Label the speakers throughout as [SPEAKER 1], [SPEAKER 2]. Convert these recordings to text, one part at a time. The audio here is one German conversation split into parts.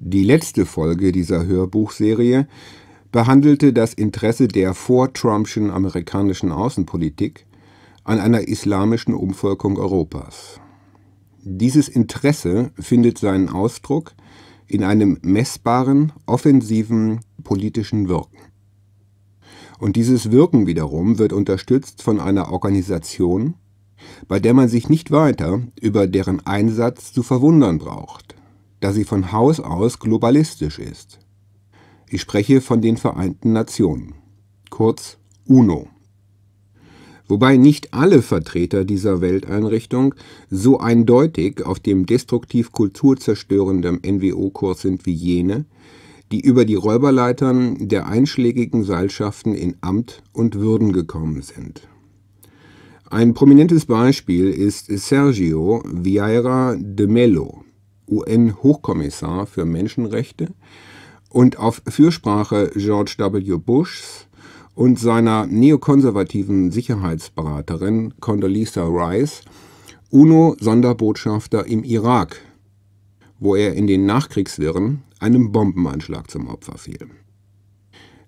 [SPEAKER 1] Die letzte Folge dieser Hörbuchserie behandelte das Interesse der vor-Trumpschen amerikanischen Außenpolitik an einer islamischen Umvölkung Europas. Dieses Interesse findet seinen Ausdruck in einem messbaren, offensiven politischen Wirken. Und dieses Wirken wiederum wird unterstützt von einer Organisation, bei der man sich nicht weiter über deren Einsatz zu verwundern braucht da sie von Haus aus globalistisch ist. Ich spreche von den Vereinten Nationen, kurz UNO. Wobei nicht alle Vertreter dieser Welteinrichtung so eindeutig auf dem destruktiv kulturzerstörenden NWO-Kurs sind wie jene, die über die Räuberleitern der einschlägigen Seilschaften in Amt und Würden gekommen sind. Ein prominentes Beispiel ist Sergio Vieira de Mello, UN-Hochkommissar für Menschenrechte, und auf Fürsprache George W. Bushs und seiner neokonservativen Sicherheitsberaterin Condoleezza Rice UNO-Sonderbotschafter im Irak, wo er in den Nachkriegswirren einem Bombenanschlag zum Opfer fiel.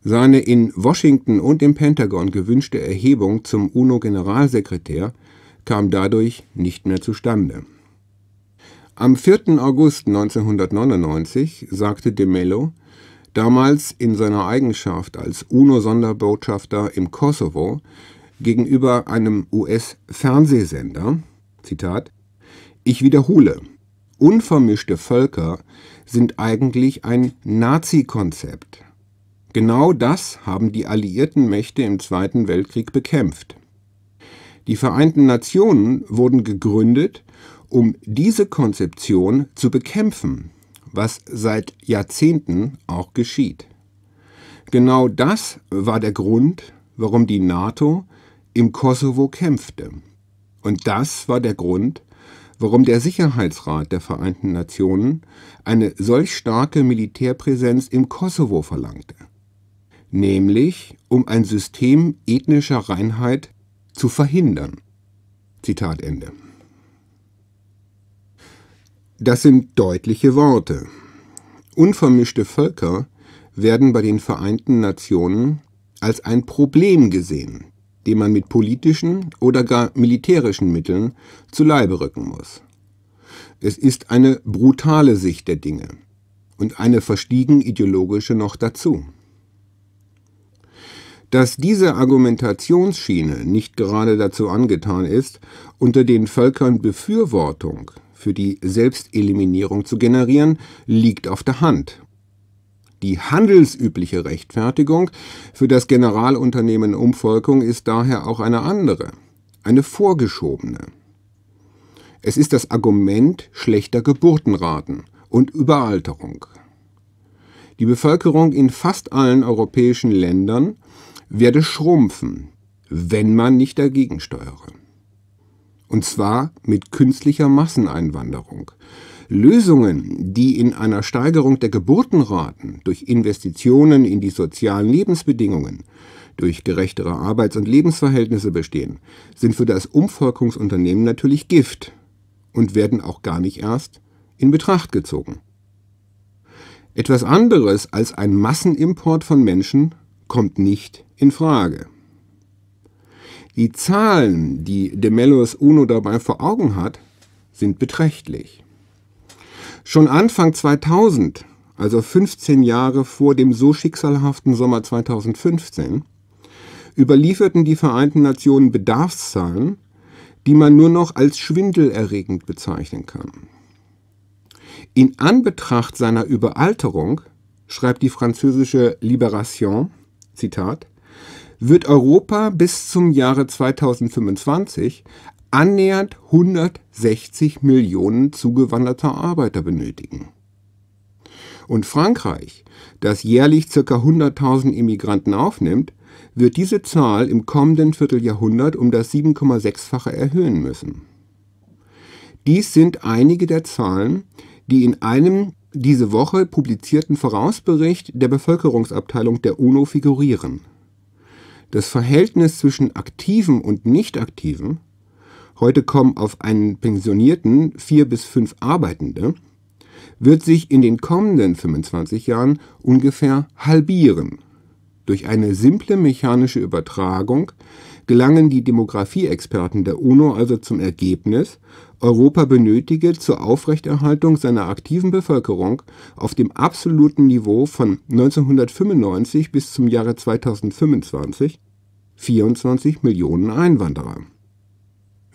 [SPEAKER 1] Seine in Washington und im Pentagon gewünschte Erhebung zum UNO-Generalsekretär kam dadurch nicht mehr zustande am 4. August 1999 sagte de Mello, damals in seiner Eigenschaft als UNO-Sonderbotschafter im Kosovo, gegenüber einem US-Fernsehsender, Zitat, ich wiederhole, unvermischte Völker sind eigentlich ein Nazi-Konzept. Genau das haben die alliierten Mächte im Zweiten Weltkrieg bekämpft. Die Vereinten Nationen wurden gegründet, um diese Konzeption zu bekämpfen, was seit Jahrzehnten auch geschieht. Genau das war der Grund, warum die NATO im Kosovo kämpfte. Und das war der Grund, warum der Sicherheitsrat der Vereinten Nationen eine solch starke Militärpräsenz im Kosovo verlangte, nämlich um ein System ethnischer Reinheit zu verhindern. Zitat Ende. Das sind deutliche Worte. Unvermischte Völker werden bei den Vereinten Nationen als ein Problem gesehen, dem man mit politischen oder gar militärischen Mitteln zu Leibe rücken muss. Es ist eine brutale Sicht der Dinge und eine verstiegen ideologische noch dazu. Dass diese Argumentationsschiene nicht gerade dazu angetan ist, unter den Völkern Befürwortung für die Selbsteliminierung zu generieren, liegt auf der Hand. Die handelsübliche Rechtfertigung für das Generalunternehmen Umvolkung ist daher auch eine andere, eine vorgeschobene. Es ist das Argument schlechter Geburtenraten und Überalterung. Die Bevölkerung in fast allen europäischen Ländern werde schrumpfen, wenn man nicht dagegen steuere und zwar mit künstlicher Masseneinwanderung. Lösungen, die in einer Steigerung der Geburtenraten durch Investitionen in die sozialen Lebensbedingungen, durch gerechtere Arbeits- und Lebensverhältnisse bestehen, sind für das Umvolkungsunternehmen natürlich Gift und werden auch gar nicht erst in Betracht gezogen. Etwas anderes als ein Massenimport von Menschen kommt nicht in Frage. Die Zahlen, die de Mellos Uno dabei vor Augen hat, sind beträchtlich. Schon Anfang 2000, also 15 Jahre vor dem so schicksalhaften Sommer 2015, überlieferten die Vereinten Nationen Bedarfszahlen, die man nur noch als schwindelerregend bezeichnen kann. In Anbetracht seiner Überalterung schreibt die französische Libération, Zitat, wird Europa bis zum Jahre 2025 annähernd 160 Millionen zugewanderter Arbeiter benötigen. Und Frankreich, das jährlich ca. 100.000 Immigranten aufnimmt, wird diese Zahl im kommenden Vierteljahrhundert um das 7,6-fache erhöhen müssen. Dies sind einige der Zahlen, die in einem diese Woche publizierten Vorausbericht der Bevölkerungsabteilung der UNO figurieren das Verhältnis zwischen Aktiven und Nicht-Aktiven, heute kommen auf einen Pensionierten vier bis fünf Arbeitende, wird sich in den kommenden 25 Jahren ungefähr halbieren. Durch eine simple mechanische Übertragung gelangen die Demografieexperten der UNO also zum Ergebnis, Europa benötige zur Aufrechterhaltung seiner aktiven Bevölkerung auf dem absoluten Niveau von 1995 bis zum Jahre 2025 24 Millionen Einwanderer.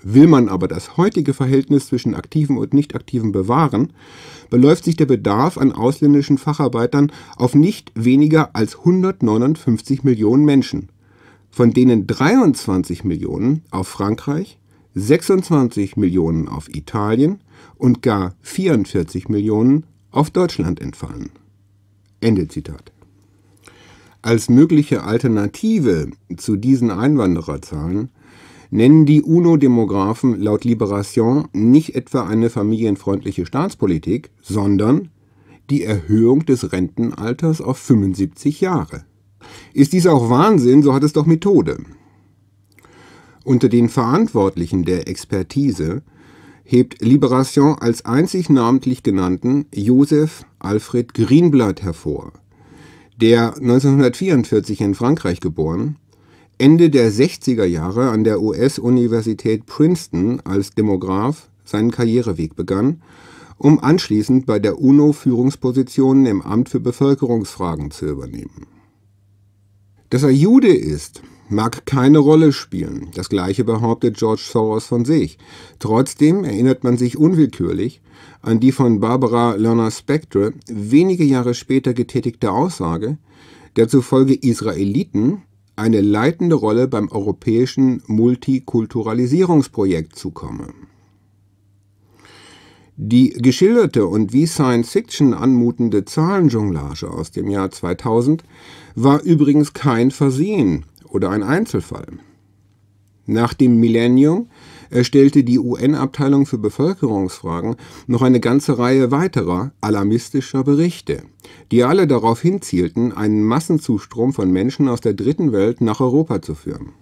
[SPEAKER 1] Will man aber das heutige Verhältnis zwischen Aktiven und Nichtaktiven bewahren, beläuft sich der Bedarf an ausländischen Facharbeitern auf nicht weniger als 159 Millionen Menschen, von denen 23 Millionen auf Frankreich, 26 Millionen auf Italien und gar 44 Millionen auf Deutschland entfallen. Ende Zitat. Als mögliche Alternative zu diesen Einwandererzahlen nennen die UNO-Demografen laut Liberation nicht etwa eine familienfreundliche Staatspolitik, sondern die Erhöhung des Rentenalters auf 75 Jahre. Ist dies auch Wahnsinn, so hat es doch Methode. Unter den Verantwortlichen der Expertise hebt Liberation als einzig namentlich genannten Josef Alfred Greenblatt hervor, der 1944 in Frankreich geboren, Ende der 60er Jahre an der US-Universität Princeton als Demograf seinen Karriereweg begann, um anschließend bei der UNO Führungspositionen im Amt für Bevölkerungsfragen zu übernehmen. Dass er Jude ist, mag keine Rolle spielen. Das gleiche behauptet George Soros von sich. Trotzdem erinnert man sich unwillkürlich an die von Barbara Lerner Spectre wenige Jahre später getätigte Aussage, der zufolge Israeliten eine leitende Rolle beim europäischen Multikulturalisierungsprojekt zukomme. Die geschilderte und wie Science Fiction anmutende Zahlenjonglage aus dem Jahr 2000 war übrigens kein Versehen, oder ein Einzelfall. Nach dem Millennium erstellte die UN-Abteilung für Bevölkerungsfragen noch eine ganze Reihe weiterer alarmistischer Berichte, die alle darauf hinzielten, einen Massenzustrom von Menschen aus der dritten Welt nach Europa zu führen.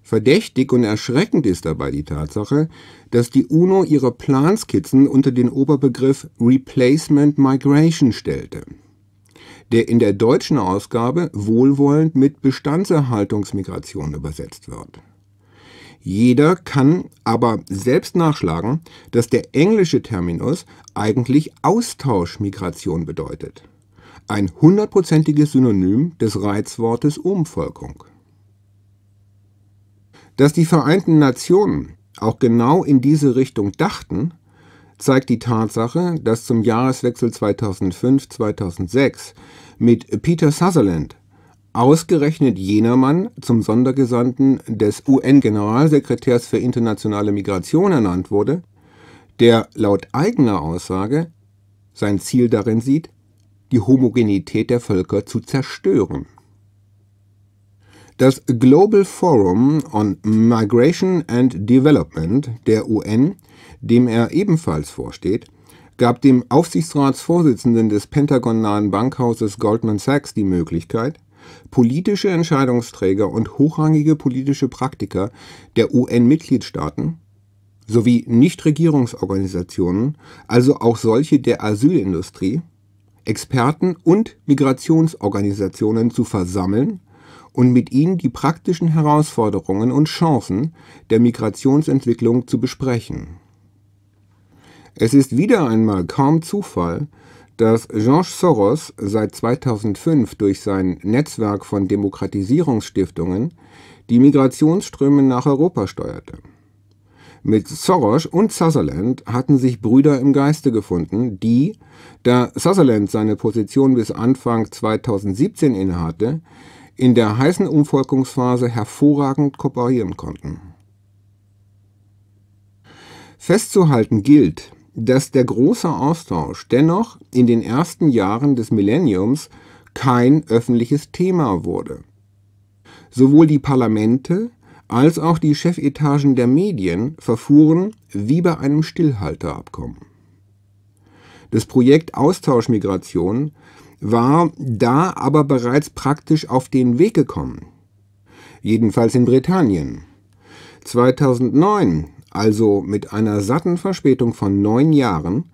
[SPEAKER 1] Verdächtig und erschreckend ist dabei die Tatsache, dass die UNO ihre Planskizzen unter den Oberbegriff Replacement Migration stellte der in der deutschen Ausgabe wohlwollend mit Bestandserhaltungsmigration übersetzt wird. Jeder kann aber selbst nachschlagen, dass der englische Terminus eigentlich Austauschmigration bedeutet. Ein hundertprozentiges Synonym des Reizwortes Umvolkung. Dass die Vereinten Nationen auch genau in diese Richtung dachten, zeigt die Tatsache, dass zum Jahreswechsel 2005-2006 mit Peter Sutherland ausgerechnet jener Mann zum Sondergesandten des UN-Generalsekretärs für internationale Migration ernannt wurde, der laut eigener Aussage sein Ziel darin sieht, die Homogenität der Völker zu zerstören das Global Forum on Migration and Development der UN, dem er ebenfalls vorsteht, gab dem Aufsichtsratsvorsitzenden des pentagonnahen Bankhauses Goldman Sachs die Möglichkeit, politische Entscheidungsträger und hochrangige politische Praktiker der UN-Mitgliedstaaten sowie Nichtregierungsorganisationen, also auch solche der Asylindustrie, Experten und Migrationsorganisationen zu versammeln und mit ihnen die praktischen Herausforderungen und Chancen der Migrationsentwicklung zu besprechen. Es ist wieder einmal kaum Zufall, dass George Soros seit 2005 durch sein Netzwerk von Demokratisierungsstiftungen die Migrationsströme nach Europa steuerte. Mit Soros und Sutherland hatten sich Brüder im Geiste gefunden, die, da Sutherland seine Position bis Anfang 2017 innehatte, in der heißen Umvolkungsphase hervorragend kooperieren konnten. Festzuhalten gilt, dass der große Austausch dennoch in den ersten Jahren des Millenniums kein öffentliches Thema wurde. Sowohl die Parlamente als auch die Chefetagen der Medien verfuhren wie bei einem Stillhalterabkommen. Das Projekt Austauschmigration war da aber bereits praktisch auf den Weg gekommen. Jedenfalls in Britannien. 2009, also mit einer satten Verspätung von neun Jahren,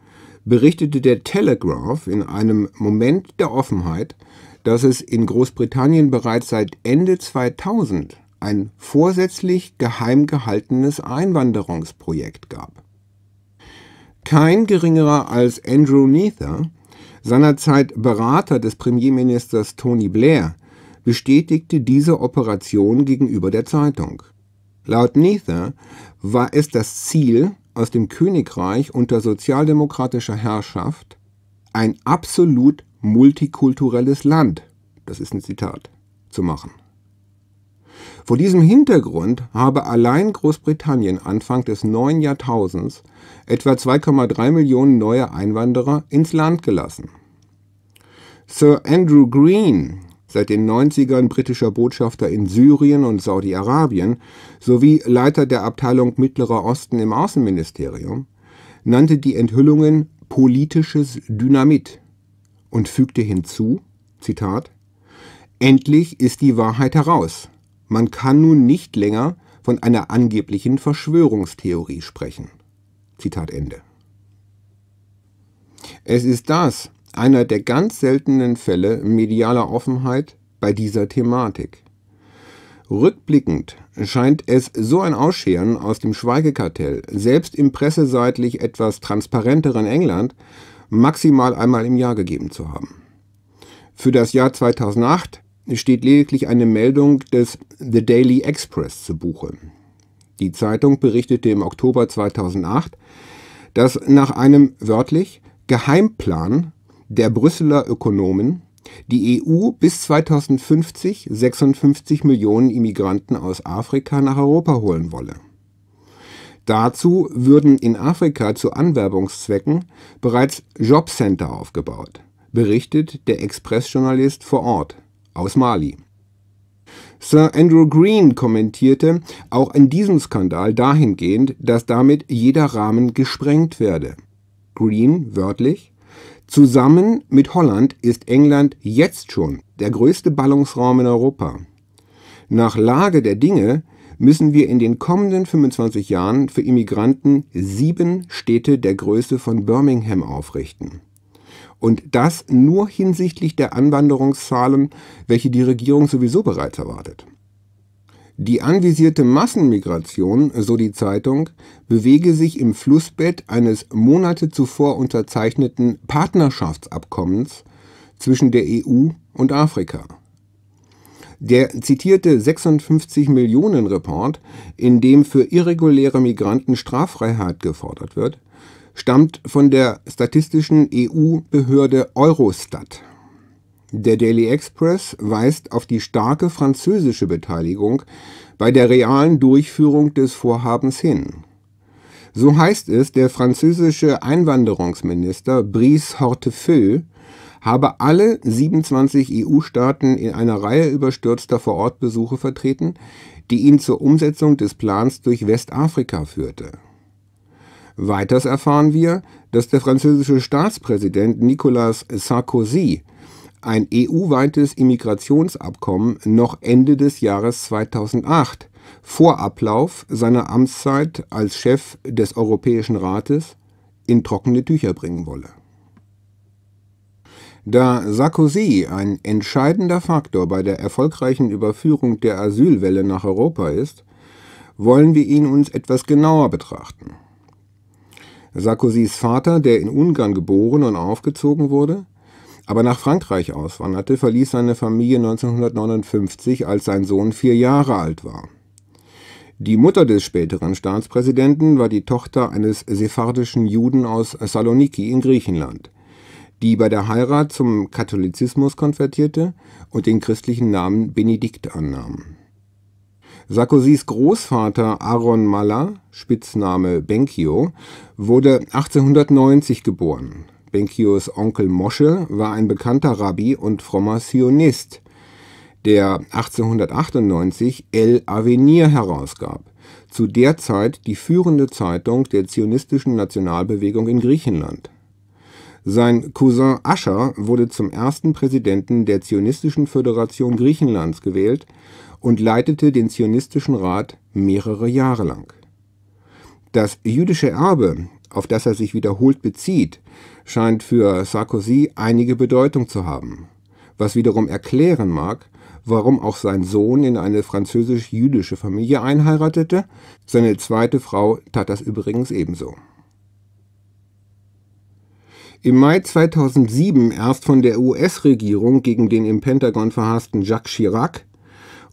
[SPEAKER 1] berichtete der Telegraph in einem Moment der Offenheit, dass es in Großbritannien bereits seit Ende 2000 ein vorsätzlich geheim gehaltenes Einwanderungsprojekt gab. Kein geringerer als Andrew Neither seinerzeit Berater des Premierministers Tony Blair, bestätigte diese Operation gegenüber der Zeitung. Laut Nether war es das Ziel, aus dem Königreich unter sozialdemokratischer Herrschaft ein absolut multikulturelles Land, das ist ein Zitat, zu machen. Vor diesem Hintergrund habe allein Großbritannien Anfang des neuen Jahrtausends etwa 2,3 Millionen neue Einwanderer ins Land gelassen. Sir Andrew Green, seit den 90ern britischer Botschafter in Syrien und Saudi-Arabien sowie Leiter der Abteilung Mittlerer Osten im Außenministerium, nannte die Enthüllungen politisches Dynamit und fügte hinzu, Zitat, Endlich ist die Wahrheit heraus. Man kann nun nicht länger von einer angeblichen Verschwörungstheorie sprechen. Zitat Ende. Es ist das einer der ganz seltenen Fälle medialer Offenheit bei dieser Thematik. Rückblickend scheint es so ein Ausscheren aus dem Schweigekartell, selbst im presseseitlich etwas transparenteren England, maximal einmal im Jahr gegeben zu haben. Für das Jahr 2008 steht lediglich eine Meldung des The Daily Express zu Buche. Die Zeitung berichtete im Oktober 2008, dass nach einem wörtlich Geheimplan der Brüsseler Ökonomen die EU bis 2050 56 Millionen Immigranten aus Afrika nach Europa holen wolle. Dazu würden in Afrika zu Anwerbungszwecken bereits Jobcenter aufgebaut, berichtet der Expressjournalist vor Ort aus Mali. Sir Andrew Green kommentierte auch in diesem Skandal dahingehend, dass damit jeder Rahmen gesprengt werde. Green wörtlich Zusammen mit Holland ist England jetzt schon der größte Ballungsraum in Europa. Nach Lage der Dinge müssen wir in den kommenden 25 Jahren für Immigranten sieben Städte der Größe von Birmingham aufrichten. Und das nur hinsichtlich der Anwanderungszahlen, welche die Regierung sowieso bereits erwartet. Die anvisierte Massenmigration, so die Zeitung, bewege sich im Flussbett eines Monate zuvor unterzeichneten Partnerschaftsabkommens zwischen der EU und Afrika. Der zitierte 56 Millionen Report, in dem für irreguläre Migranten Straffreiheit gefordert wird, stammt von der statistischen EU-Behörde Eurostat. Der Daily Express weist auf die starke französische Beteiligung bei der realen Durchführung des Vorhabens hin. So heißt es, der französische Einwanderungsminister Brice Hortefeux habe alle 27 EU-Staaten in einer Reihe überstürzter Vorortbesuche vertreten, die ihn zur Umsetzung des Plans durch Westafrika führte. Weiters erfahren wir, dass der französische Staatspräsident Nicolas Sarkozy ein EU-weites Immigrationsabkommen noch Ende des Jahres 2008 vor Ablauf seiner Amtszeit als Chef des Europäischen Rates in trockene Tücher bringen wolle. Da Sarkozy ein entscheidender Faktor bei der erfolgreichen Überführung der Asylwelle nach Europa ist, wollen wir ihn uns etwas genauer betrachten. Sarkozys Vater, der in Ungarn geboren und aufgezogen wurde, aber nach Frankreich auswanderte, verließ seine Familie 1959, als sein Sohn vier Jahre alt war. Die Mutter des späteren Staatspräsidenten war die Tochter eines sephardischen Juden aus Saloniki in Griechenland, die bei der Heirat zum Katholizismus konvertierte und den christlichen Namen Benedikt annahm Sarkozys Großvater Aaron Malla, Spitzname Benkio, wurde 1890 geboren. Benkios Onkel Mosche war ein bekannter Rabbi und frommer Zionist, der 1898 El Avenir herausgab, zu der Zeit die führende Zeitung der zionistischen Nationalbewegung in Griechenland. Sein Cousin Ascher wurde zum ersten Präsidenten der Zionistischen Föderation Griechenlands gewählt und leitete den Zionistischen Rat mehrere Jahre lang. Das jüdische Erbe, auf das er sich wiederholt bezieht, scheint für Sarkozy einige Bedeutung zu haben, was wiederum erklären mag, warum auch sein Sohn in eine französisch-jüdische Familie einheiratete, seine zweite Frau tat das übrigens ebenso. Im Mai 2007 erst von der US-Regierung gegen den im Pentagon verhassten Jacques Chirac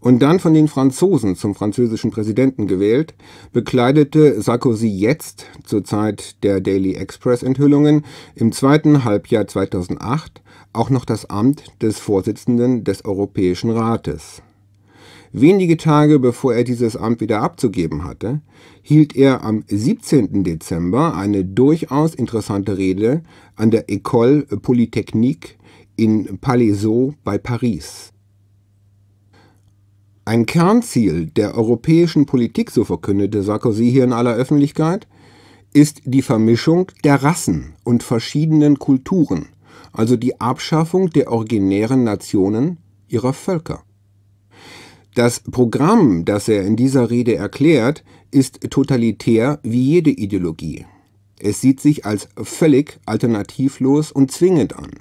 [SPEAKER 1] und dann von den Franzosen zum französischen Präsidenten gewählt, bekleidete Sarkozy jetzt, zur Zeit der Daily Express-Enthüllungen, im zweiten Halbjahr 2008 auch noch das Amt des Vorsitzenden des Europäischen Rates. Wenige Tage bevor er dieses Amt wieder abzugeben hatte, hielt er am 17. Dezember eine durchaus interessante Rede an der École Polytechnique in Palaiseau bei Paris. Ein Kernziel der europäischen Politik, so verkündete Sarkozy hier in aller Öffentlichkeit, ist die Vermischung der Rassen und verschiedenen Kulturen, also die Abschaffung der originären Nationen ihrer Völker. Das Programm, das er in dieser Rede erklärt, ist totalitär wie jede Ideologie. Es sieht sich als völlig alternativlos und zwingend an.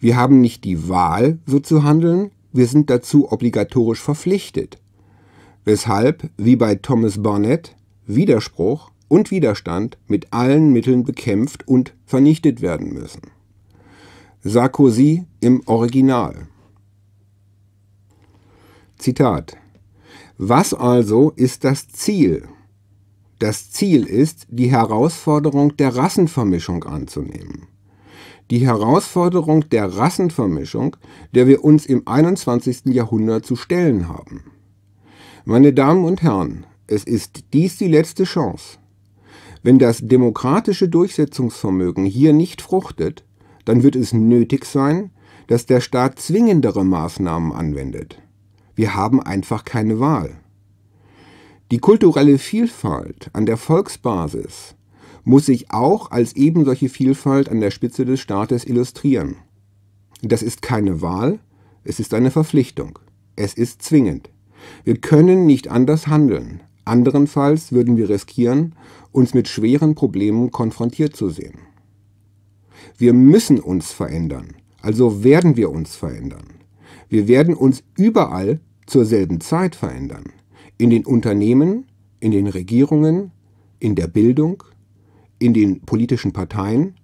[SPEAKER 1] Wir haben nicht die Wahl, so zu handeln, wir sind dazu obligatorisch verpflichtet. Weshalb, wie bei Thomas Barnett, Widerspruch und Widerstand mit allen Mitteln bekämpft und vernichtet werden müssen. Sarkozy im Original. Zitat Was also ist das Ziel? Das Ziel ist, die Herausforderung der Rassenvermischung anzunehmen die Herausforderung der Rassenvermischung, der wir uns im 21. Jahrhundert zu stellen haben. Meine Damen und Herren, es ist dies die letzte Chance. Wenn das demokratische Durchsetzungsvermögen hier nicht fruchtet, dann wird es nötig sein, dass der Staat zwingendere Maßnahmen anwendet. Wir haben einfach keine Wahl. Die kulturelle Vielfalt an der Volksbasis muss sich auch als eben solche Vielfalt an der Spitze des Staates illustrieren. Das ist keine Wahl, es ist eine Verpflichtung. Es ist zwingend. Wir können nicht anders handeln. Anderenfalls würden wir riskieren, uns mit schweren Problemen konfrontiert zu sehen. Wir müssen uns verändern, also werden wir uns verändern. Wir werden uns überall zur selben Zeit verändern. In den Unternehmen, in den Regierungen, in der Bildung, in den politischen Parteien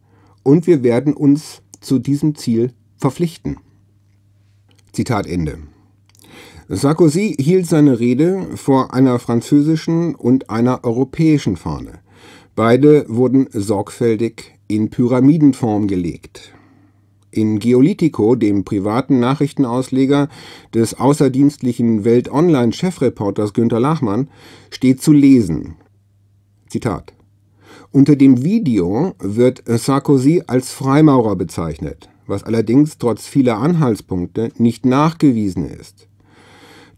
[SPEAKER 1] und wir werden uns zu diesem Ziel verpflichten. Zitat Ende. Sarkozy hielt seine Rede vor einer französischen und einer europäischen Fahne. Beide wurden sorgfältig in Pyramidenform gelegt. In Geolitico, dem privaten Nachrichtenausleger des außerdienstlichen Welt-Online-Chefreporters Günter Lachmann, steht zu lesen. Zitat unter dem Video wird Sarkozy als Freimaurer bezeichnet, was allerdings trotz vieler Anhaltspunkte nicht nachgewiesen ist.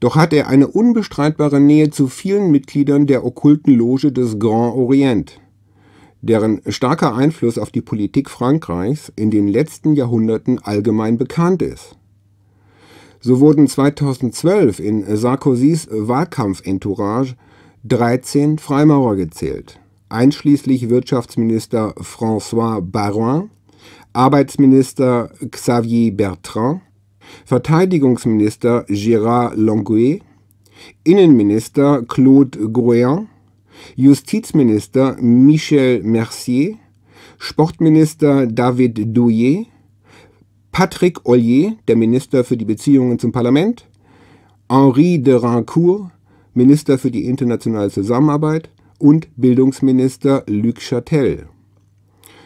[SPEAKER 1] Doch hat er eine unbestreitbare Nähe zu vielen Mitgliedern der okkulten Loge des Grand Orient, deren starker Einfluss auf die Politik Frankreichs in den letzten Jahrhunderten allgemein bekannt ist. So wurden 2012 in Sarkozys Wahlkampfentourage 13 Freimaurer gezählt einschließlich Wirtschaftsminister François Baroin, Arbeitsminister Xavier Bertrand, Verteidigungsminister Gérard Longuet, Innenminister Claude Groyan, Justizminister Michel Mercier, Sportminister David Douillet, Patrick Ollier, der Minister für die Beziehungen zum Parlament, Henri de Rancourt, Minister für die internationale Zusammenarbeit, und Bildungsminister Luc Chatel.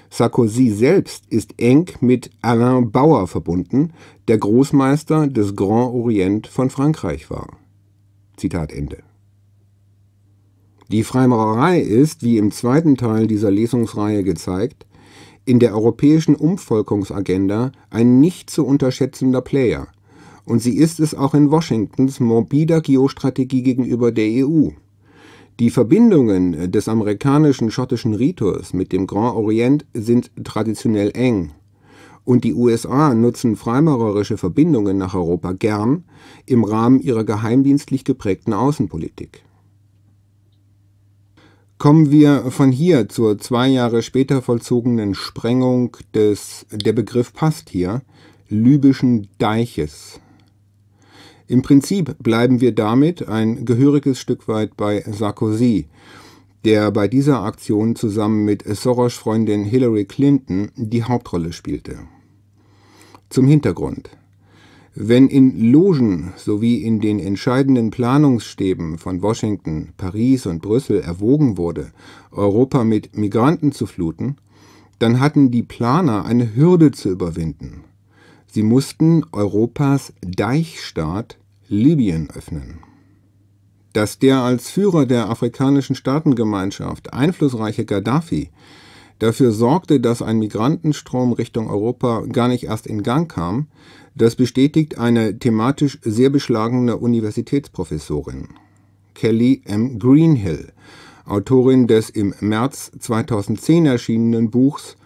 [SPEAKER 1] Sarkozy selbst ist eng mit Alain Bauer verbunden, der Großmeister des Grand Orient von Frankreich war. Zitat Ende. Die Freimaurerei ist, wie im zweiten Teil dieser Lesungsreihe gezeigt, in der europäischen Umvolkungsagenda ein nicht zu unterschätzender Player, und sie ist es auch in Washingtons morbider Geostrategie gegenüber der EU. Die Verbindungen des amerikanischen schottischen Ritus mit dem Grand Orient sind traditionell eng. Und die USA nutzen freimaurerische Verbindungen nach Europa gern im Rahmen ihrer geheimdienstlich geprägten Außenpolitik. Kommen wir von hier zur zwei Jahre später vollzogenen Sprengung des, der Begriff passt hier, libyschen Deiches im Prinzip bleiben wir damit ein gehöriges Stück weit bei Sarkozy, der bei dieser Aktion zusammen mit Soros-Freundin Hillary Clinton die Hauptrolle spielte. Zum Hintergrund. Wenn in Logen sowie in den entscheidenden Planungsstäben von Washington, Paris und Brüssel erwogen wurde, Europa mit Migranten zu fluten, dann hatten die Planer eine Hürde zu überwinden – Sie mussten Europas Deichstaat Libyen öffnen. Dass der als Führer der afrikanischen Staatengemeinschaft einflussreiche Gaddafi dafür sorgte, dass ein Migrantenstrom Richtung Europa gar nicht erst in Gang kam, das bestätigt eine thematisch sehr beschlagene Universitätsprofessorin, Kelly M. Greenhill, Autorin des im März 2010 erschienenen Buchs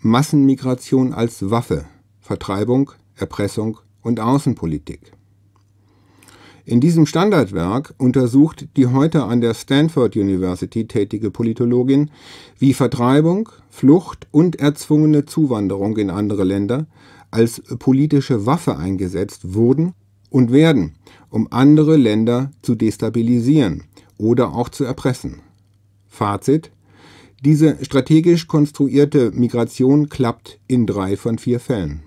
[SPEAKER 1] Massenmigration als Waffe Vertreibung, Erpressung und Außenpolitik. In diesem Standardwerk untersucht die heute an der Stanford University tätige Politologin, wie Vertreibung, Flucht und erzwungene Zuwanderung in andere Länder als politische Waffe eingesetzt wurden und werden, um andere Länder zu destabilisieren oder auch zu erpressen. Fazit Diese strategisch konstruierte Migration klappt in drei von vier Fällen.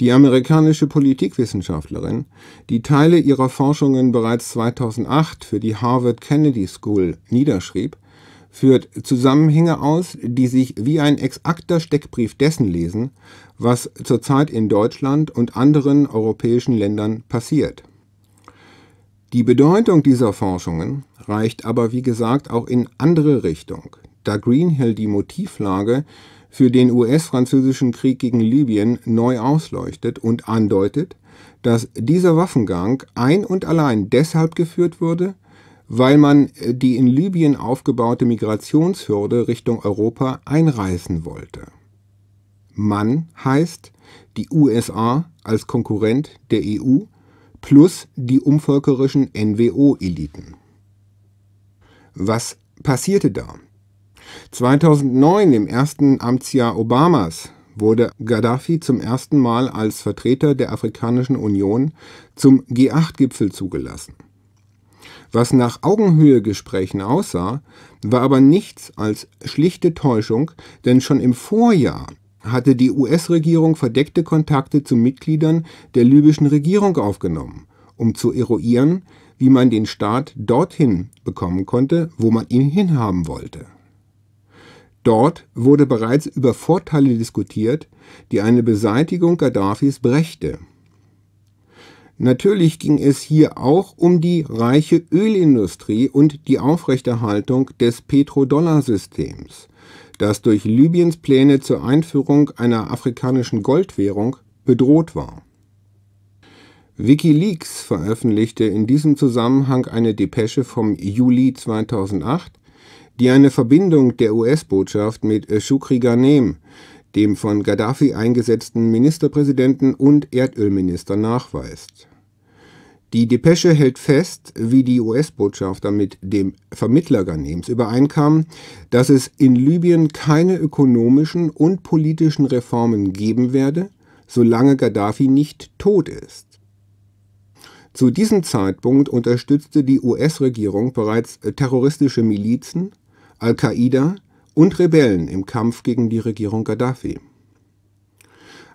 [SPEAKER 1] Die amerikanische Politikwissenschaftlerin, die Teile ihrer Forschungen bereits 2008 für die Harvard Kennedy School niederschrieb, führt Zusammenhänge aus, die sich wie ein exakter Steckbrief dessen lesen, was zurzeit in Deutschland und anderen europäischen Ländern passiert. Die Bedeutung dieser Forschungen reicht aber wie gesagt auch in andere Richtung, da Greenhill die Motivlage für den US-französischen Krieg gegen Libyen neu ausleuchtet und andeutet, dass dieser Waffengang ein und allein deshalb geführt wurde, weil man äh, die in Libyen aufgebaute Migrationshürde Richtung Europa einreißen wollte. Mann heißt die USA als Konkurrent der EU plus die umvölkerischen NWO-Eliten. Was passierte da? 2009, im ersten Amtsjahr Obamas, wurde Gaddafi zum ersten Mal als Vertreter der Afrikanischen Union zum G8-Gipfel zugelassen. Was nach Augenhöhegesprächen aussah, war aber nichts als schlichte Täuschung, denn schon im Vorjahr hatte die US-Regierung verdeckte Kontakte zu Mitgliedern der libyschen Regierung aufgenommen, um zu eruieren, wie man den Staat dorthin bekommen konnte, wo man ihn hinhaben wollte Dort wurde bereits über Vorteile diskutiert, die eine Beseitigung Gaddafis brächte. Natürlich ging es hier auch um die reiche Ölindustrie und die Aufrechterhaltung des Petrodollarsystems, das durch Libyens Pläne zur Einführung einer afrikanischen Goldwährung bedroht war. Wikileaks veröffentlichte in diesem Zusammenhang eine Depesche vom Juli 2008, die eine Verbindung der US-Botschaft mit Shukri Ghanem, dem von Gaddafi eingesetzten Ministerpräsidenten und Erdölminister, nachweist. Die Depesche hält fest, wie die US-Botschafter mit dem Vermittler Ghanems übereinkam, dass es in Libyen keine ökonomischen und politischen Reformen geben werde, solange Gaddafi nicht tot ist. Zu diesem Zeitpunkt unterstützte die US-Regierung bereits terroristische Milizen, Al-Qaida und Rebellen im Kampf gegen die Regierung Gaddafi.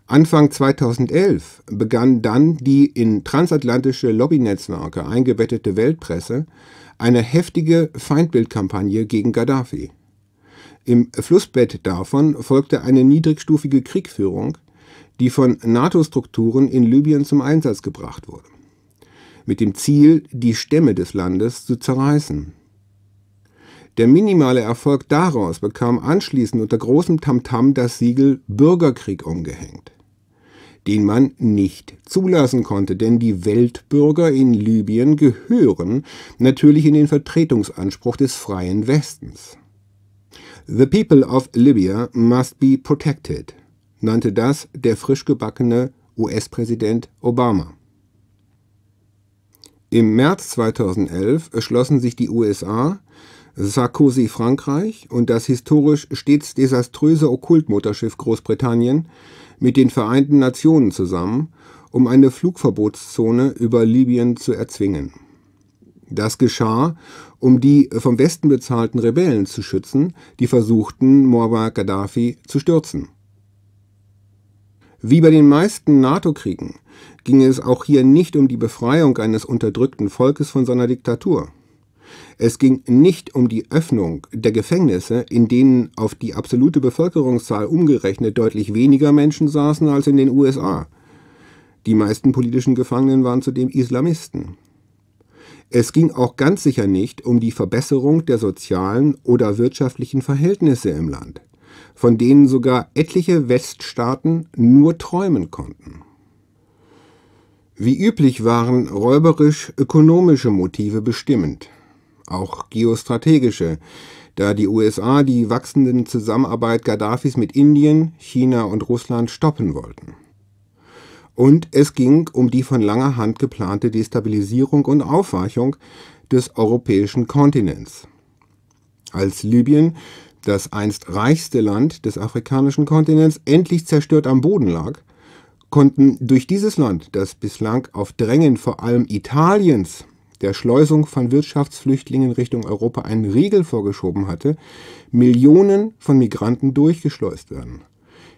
[SPEAKER 1] Anfang 2011 begann dann die in transatlantische Lobbynetzwerke eingebettete Weltpresse eine heftige Feindbildkampagne gegen Gaddafi. Im Flussbett davon folgte eine niedrigstufige Kriegführung, die von NATO-Strukturen in Libyen zum Einsatz gebracht wurde, mit dem Ziel, die Stämme des Landes zu zerreißen der minimale Erfolg daraus bekam anschließend unter großem Tamtam -Tam das Siegel Bürgerkrieg umgehängt, den man nicht zulassen konnte, denn die Weltbürger in Libyen gehören natürlich in den Vertretungsanspruch des freien Westens. The people of Libya must be protected, nannte das der frisch gebackene US-Präsident Obama. Im März 2011 schlossen sich die USA, Sarkozy Frankreich und das historisch stets desaströse Okkultmutterschiff Großbritannien mit den Vereinten Nationen zusammen, um eine Flugverbotszone über Libyen zu erzwingen. Das geschah, um die vom Westen bezahlten Rebellen zu schützen, die versuchten, Muammar Gaddafi zu stürzen. Wie bei den meisten NATO-Kriegen ging es auch hier nicht um die Befreiung eines unterdrückten Volkes von seiner Diktatur. Es ging nicht um die Öffnung der Gefängnisse, in denen auf die absolute Bevölkerungszahl umgerechnet deutlich weniger Menschen saßen als in den USA. Die meisten politischen Gefangenen waren zudem Islamisten. Es ging auch ganz sicher nicht um die Verbesserung der sozialen oder wirtschaftlichen Verhältnisse im Land, von denen sogar etliche Weststaaten nur träumen konnten. Wie üblich waren räuberisch-ökonomische Motive bestimmend auch geostrategische, da die USA die wachsenden Zusammenarbeit Gaddafis mit Indien, China und Russland stoppen wollten. Und es ging um die von langer Hand geplante Destabilisierung und Aufweichung des europäischen Kontinents. Als Libyen, das einst reichste Land des afrikanischen Kontinents, endlich zerstört am Boden lag, konnten durch dieses Land, das bislang auf Drängen vor allem Italiens der Schleusung von Wirtschaftsflüchtlingen Richtung Europa einen Riegel vorgeschoben hatte, Millionen von Migranten durchgeschleust werden.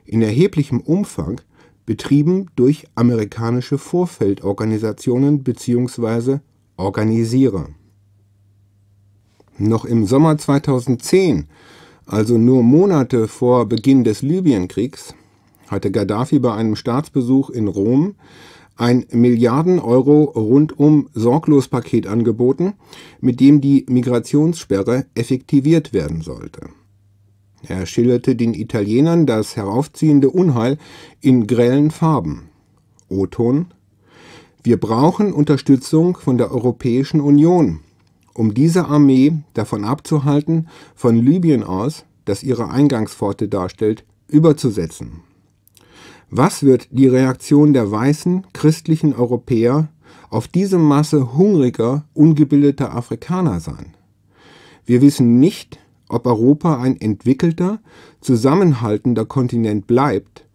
[SPEAKER 1] In erheblichem Umfang betrieben durch amerikanische Vorfeldorganisationen bzw. Organisierer. Noch im Sommer 2010, also nur Monate vor Beginn des Libyenkriegs, hatte Gaddafi bei einem Staatsbesuch in Rom ein Milliarden Euro rundum Sorglospaket angeboten, mit dem die Migrationssperre effektiviert werden sollte. Er schilderte den Italienern das heraufziehende Unheil in grellen Farben. Oton Wir brauchen Unterstützung von der Europäischen Union, um diese Armee davon abzuhalten, von Libyen aus, das ihre Eingangspforte darstellt, überzusetzen. Was wird die Reaktion der weißen christlichen Europäer auf diese Masse hungriger, ungebildeter Afrikaner sein? Wir wissen nicht, ob Europa ein entwickelter, zusammenhaltender Kontinent bleibt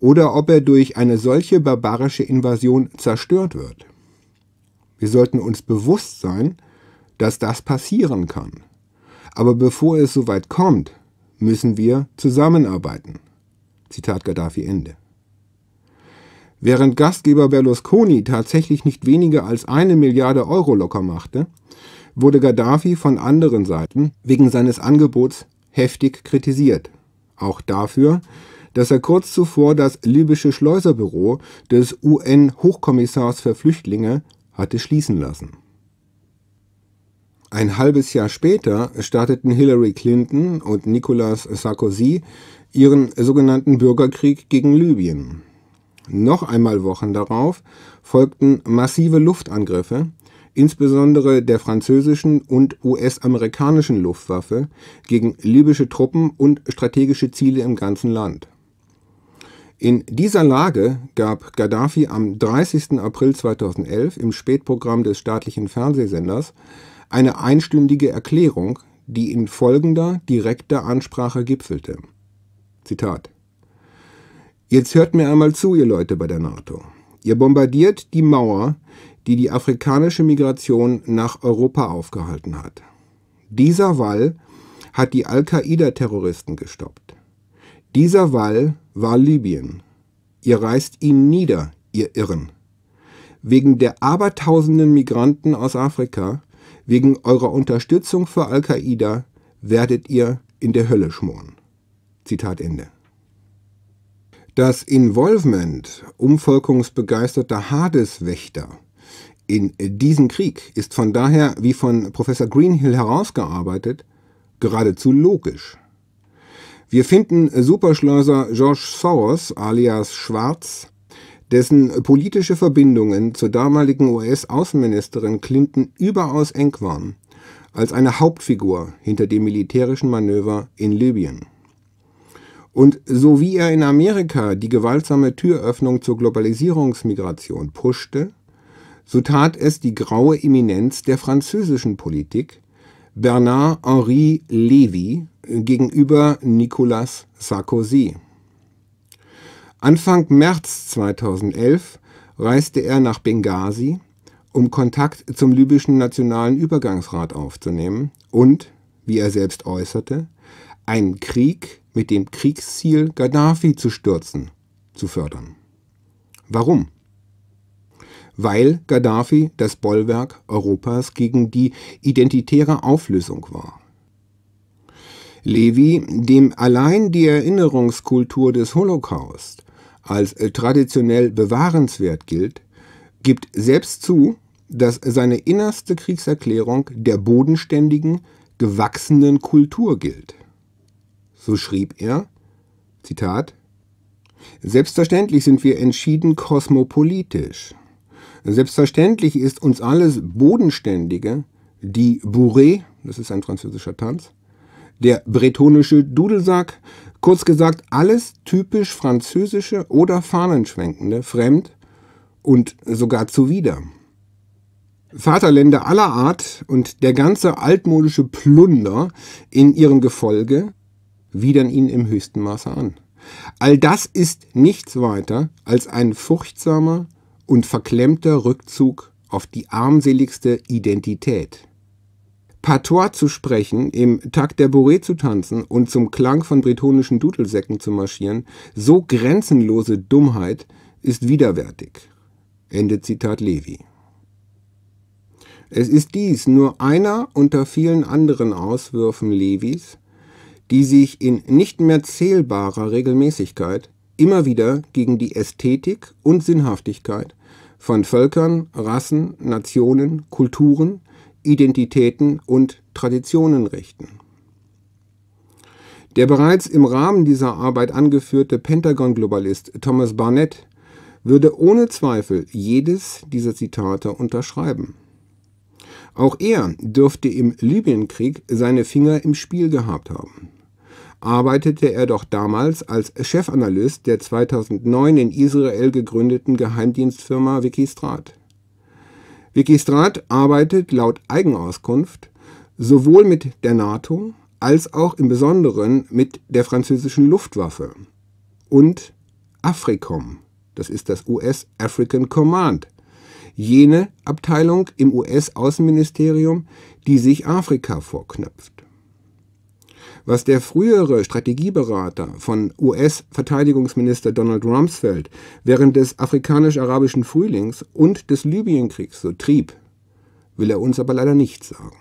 [SPEAKER 1] oder ob er durch eine solche barbarische Invasion zerstört wird. Wir sollten uns bewusst sein, dass das passieren kann. Aber bevor es soweit kommt, müssen wir zusammenarbeiten. Zitat Gaddafi Ende. Während Gastgeber Berlusconi tatsächlich nicht weniger als eine Milliarde Euro locker machte, wurde Gaddafi von anderen Seiten wegen seines Angebots heftig kritisiert. Auch dafür, dass er kurz zuvor das libysche Schleuserbüro des UN-Hochkommissars für Flüchtlinge hatte schließen lassen. Ein halbes Jahr später starteten Hillary Clinton und Nicolas Sarkozy ihren sogenannten Bürgerkrieg gegen Libyen. Noch einmal Wochen darauf folgten massive Luftangriffe, insbesondere der französischen und US-amerikanischen Luftwaffe, gegen libysche Truppen und strategische Ziele im ganzen Land. In dieser Lage gab Gaddafi am 30. April 2011 im Spätprogramm des staatlichen Fernsehsenders eine einstündige Erklärung, die in folgender direkter Ansprache gipfelte. Zitat Jetzt hört mir einmal zu, ihr Leute bei der NATO. Ihr bombardiert die Mauer, die die afrikanische Migration nach Europa aufgehalten hat. Dieser Wall hat die Al-Qaida-Terroristen gestoppt. Dieser Wall war Libyen. Ihr reißt ihn nieder, ihr Irren. Wegen der abertausenden Migranten aus Afrika, wegen eurer Unterstützung für Al-Qaida, werdet ihr in der Hölle schmoren. Zitat Ende. Das Involvement umvolkungsbegeisterter Hades-Wächter in diesen Krieg ist von daher, wie von Professor Greenhill herausgearbeitet, geradezu logisch. Wir finden Superschleuser George Soros alias Schwarz, dessen politische Verbindungen zur damaligen US-Außenministerin Clinton überaus eng waren, als eine Hauptfigur hinter dem militärischen Manöver in Libyen. Und so wie er in Amerika die gewaltsame Türöffnung zur Globalisierungsmigration pushte, so tat es die graue Eminenz der französischen Politik, Bernard Henri Lévy gegenüber Nicolas Sarkozy. Anfang März 2011 reiste er nach Benghazi, um Kontakt zum libyschen Nationalen Übergangsrat aufzunehmen und, wie er selbst äußerte, einen Krieg mit dem Kriegsziel, Gaddafi zu stürzen, zu fördern. Warum? Weil Gaddafi das Bollwerk Europas gegen die identitäre Auflösung war. Levi, dem allein die Erinnerungskultur des Holocaust als äh, traditionell bewahrenswert gilt, gibt selbst zu, dass seine innerste Kriegserklärung der bodenständigen, gewachsenen Kultur gilt so schrieb er, Zitat, Selbstverständlich sind wir entschieden kosmopolitisch. Selbstverständlich ist uns alles Bodenständige, die Bourrée, das ist ein französischer Tanz, der bretonische Dudelsack, kurz gesagt alles typisch französische oder fahnenschwenkende, fremd und sogar zuwider. Vaterländer aller Art und der ganze altmodische Plunder in ihrem Gefolge widern ihn im höchsten Maße an. All das ist nichts weiter als ein furchtsamer und verklemmter Rückzug auf die armseligste Identität. Patois zu sprechen, im Takt der Bourrée zu tanzen und zum Klang von bretonischen Dudelsäcken zu marschieren, so grenzenlose Dummheit ist widerwärtig. Ende Zitat Levi. Es ist dies nur einer unter vielen anderen Auswürfen Levis, die sich in nicht mehr zählbarer Regelmäßigkeit immer wieder gegen die Ästhetik und Sinnhaftigkeit von Völkern, Rassen, Nationen, Kulturen, Identitäten und Traditionen richten. Der bereits im Rahmen dieser Arbeit angeführte Pentagon-Globalist Thomas Barnett würde ohne Zweifel jedes dieser Zitate unterschreiben. Auch er dürfte im Libyenkrieg seine Finger im Spiel gehabt haben arbeitete er doch damals als Chefanalyst der 2009 in Israel gegründeten Geheimdienstfirma Wikistrat. Wikistrat arbeitet laut Eigenauskunft sowohl mit der NATO als auch im Besonderen mit der französischen Luftwaffe und AFRICOM, das ist das US African Command, jene Abteilung im US-Außenministerium, die sich Afrika vorknöpft. Was der frühere Strategieberater von US-Verteidigungsminister Donald Rumsfeld während des afrikanisch-arabischen Frühlings und des Libyenkriegs so trieb, will er uns aber leider nicht sagen.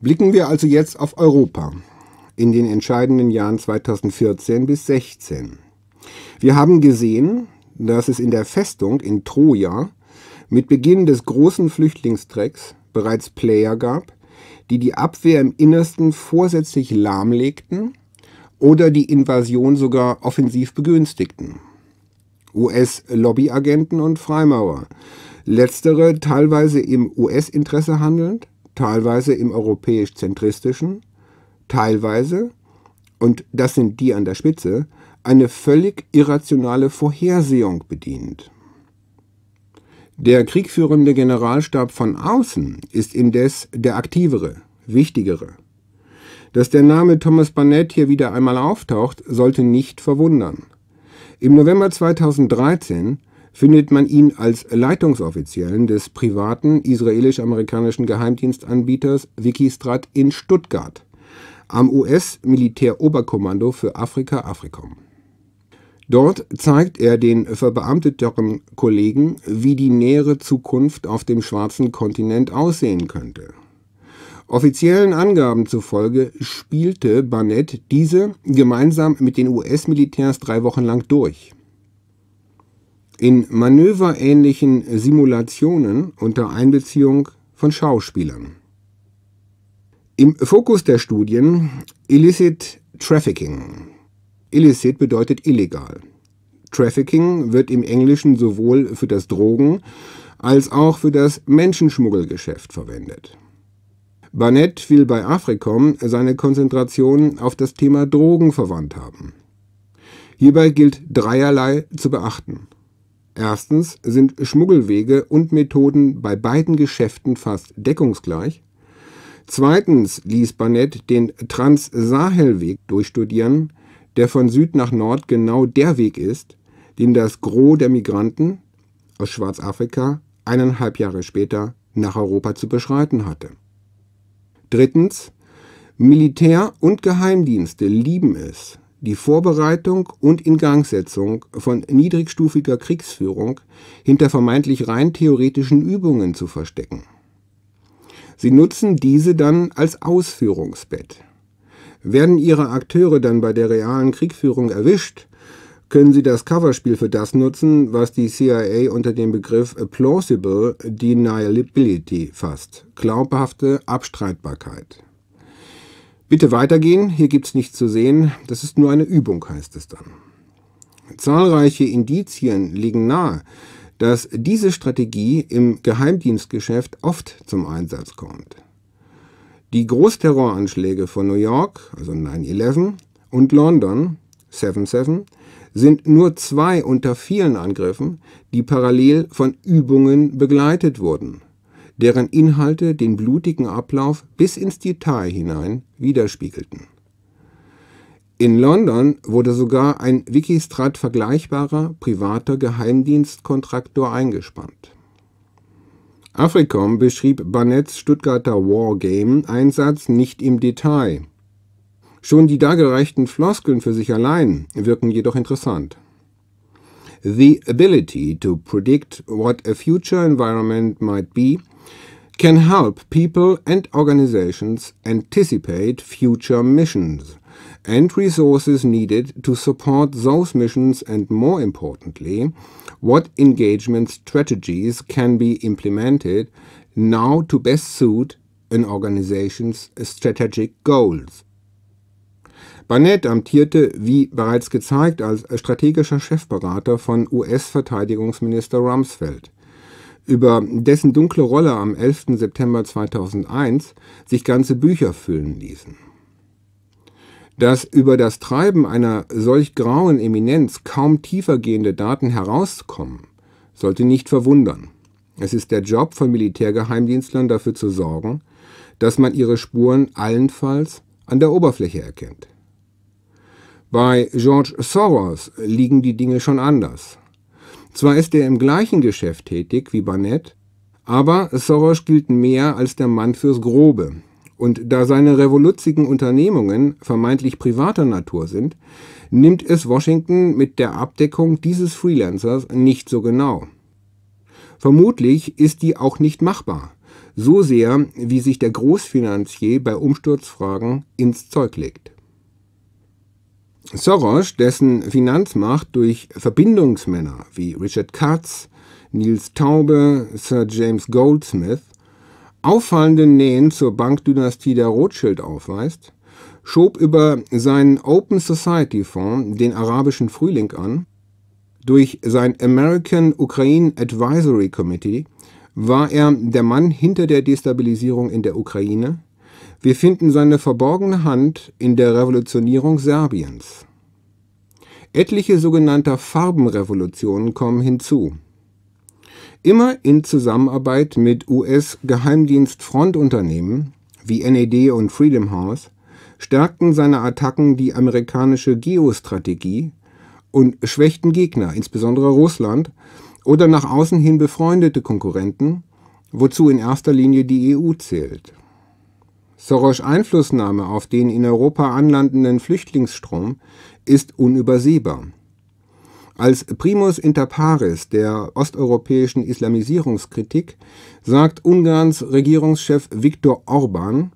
[SPEAKER 1] Blicken wir also jetzt auf Europa in den entscheidenden Jahren 2014 bis 2016. Wir haben gesehen, dass es in der Festung in Troja mit Beginn des großen Flüchtlingstrecks bereits Player gab, die die Abwehr im Innersten vorsätzlich lahmlegten oder die Invasion sogar offensiv begünstigten. US-Lobbyagenten und Freimaurer, letztere teilweise im US-Interesse handelnd, teilweise im europäisch-zentristischen, teilweise, und das sind die an der Spitze, eine völlig irrationale Vorhersehung bedient. Der kriegführende Generalstab von außen ist indes der aktivere, wichtigere. Dass der Name Thomas Barnett hier wieder einmal auftaucht, sollte nicht verwundern. Im November 2013 findet man ihn als Leitungsoffiziellen des privaten israelisch-amerikanischen Geheimdienstanbieters Wikistrat in Stuttgart am US-Militäroberkommando für Afrika Afrikom. Dort zeigt er den verbeamteteren Kollegen, wie die nähere Zukunft auf dem schwarzen Kontinent aussehen könnte. Offiziellen Angaben zufolge spielte Barnett diese gemeinsam mit den US-Militärs drei Wochen lang durch. In manöverähnlichen Simulationen unter Einbeziehung von Schauspielern. Im Fokus der Studien Illicit Trafficking, Illicit bedeutet illegal. Trafficking wird im Englischen sowohl für das Drogen- als auch für das Menschenschmuggelgeschäft verwendet. Barnett will bei Africom seine Konzentration auf das Thema Drogen verwandt haben. Hierbei gilt dreierlei zu beachten. Erstens sind Schmuggelwege und Methoden bei beiden Geschäften fast deckungsgleich. Zweitens ließ Barnett den Trans-Sahel-Weg durchstudieren, der von Süd nach Nord genau der Weg ist, den das Gros der Migranten aus Schwarzafrika eineinhalb Jahre später nach Europa zu beschreiten hatte. Drittens, Militär und Geheimdienste lieben es, die Vorbereitung und Ingangsetzung von niedrigstufiger Kriegsführung hinter vermeintlich rein theoretischen Übungen zu verstecken. Sie nutzen diese dann als Ausführungsbett werden Ihre Akteure dann bei der realen Kriegführung erwischt, können Sie das Coverspiel für das nutzen, was die CIA unter dem Begriff plausible deniability fasst, glaubhafte Abstreitbarkeit. Bitte weitergehen, hier gibt's nichts zu sehen, das ist nur eine Übung, heißt es dann. Zahlreiche Indizien liegen nahe, dass diese Strategie im Geheimdienstgeschäft oft zum Einsatz kommt. Die Großterroranschläge von New York, also 9-11, und London, 7-7, sind nur zwei unter vielen Angriffen, die parallel von Übungen begleitet wurden, deren Inhalte den blutigen Ablauf bis ins Detail hinein widerspiegelten. In London wurde sogar ein Wikistrat vergleichbarer privater Geheimdienstkontraktor eingespannt. Afrikom beschrieb Barnetts Stuttgarter Wargame-Einsatz nicht im Detail. Schon die dargereichten Floskeln für sich allein wirken jedoch interessant. The ability to predict what a future environment might be can help people and organizations anticipate future missions and resources needed to support those missions and more importantly, what engagement strategies can be implemented now to best suit an organization's strategic goals. Barnett amtierte, wie bereits gezeigt, als strategischer Chefberater von US-Verteidigungsminister Rumsfeld über dessen dunkle Rolle am 11. September 2001 sich ganze Bücher füllen ließen dass über das Treiben einer solch grauen Eminenz kaum tiefergehende Daten herauskommen, sollte nicht verwundern. Es ist der Job von Militärgeheimdienstlern dafür zu sorgen, dass man ihre Spuren allenfalls an der Oberfläche erkennt. Bei George Soros liegen die Dinge schon anders. Zwar ist er im gleichen Geschäft tätig wie Barnett, aber Soros gilt mehr als der Mann fürs Grobe, und da seine revoluzzigen Unternehmungen vermeintlich privater Natur sind, nimmt es Washington mit der Abdeckung dieses Freelancers nicht so genau. Vermutlich ist die auch nicht machbar, so sehr wie sich der Großfinanzier bei Umsturzfragen ins Zeug legt. Soros, dessen Finanzmacht durch Verbindungsmänner wie Richard Katz, Nils Taube, Sir James Goldsmith auffallenden Nähen zur Bankdynastie der Rothschild aufweist, schob über seinen Open Society Fonds den arabischen Frühling an, durch sein American Ukraine Advisory Committee war er der Mann hinter der Destabilisierung in der Ukraine. Wir finden seine verborgene Hand in der Revolutionierung Serbiens. Etliche sogenannte Farbenrevolutionen kommen hinzu immer in Zusammenarbeit mit US-Geheimdienst-Frontunternehmen wie NED und Freedom House stärkten seine Attacken die amerikanische Geostrategie und schwächten Gegner, insbesondere Russland oder nach außen hin befreundete Konkurrenten, wozu in erster Linie die EU zählt. Soros Einflussnahme auf den in Europa anlandenden Flüchtlingsstrom ist unübersehbar. Als Primus inter pares der osteuropäischen Islamisierungskritik sagt Ungarns Regierungschef Viktor Orban,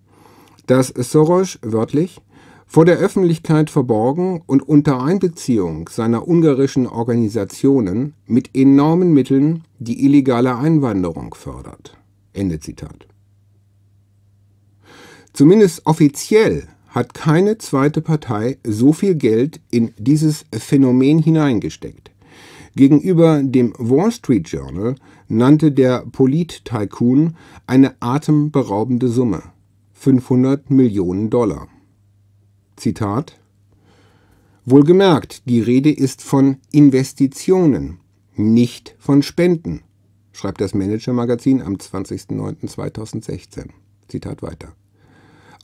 [SPEAKER 1] dass Soros wörtlich vor der Öffentlichkeit verborgen und unter Einbeziehung seiner ungarischen Organisationen mit enormen Mitteln die illegale Einwanderung fördert. Ende Zitat. Zumindest offiziell hat keine zweite Partei so viel Geld in dieses Phänomen hineingesteckt. Gegenüber dem Wall Street Journal nannte der Polit-Tycoon eine atemberaubende Summe 500 Millionen Dollar. Zitat Wohlgemerkt, die Rede ist von Investitionen, nicht von Spenden, schreibt das Manager-Magazin am 20.09.2016. Zitat weiter.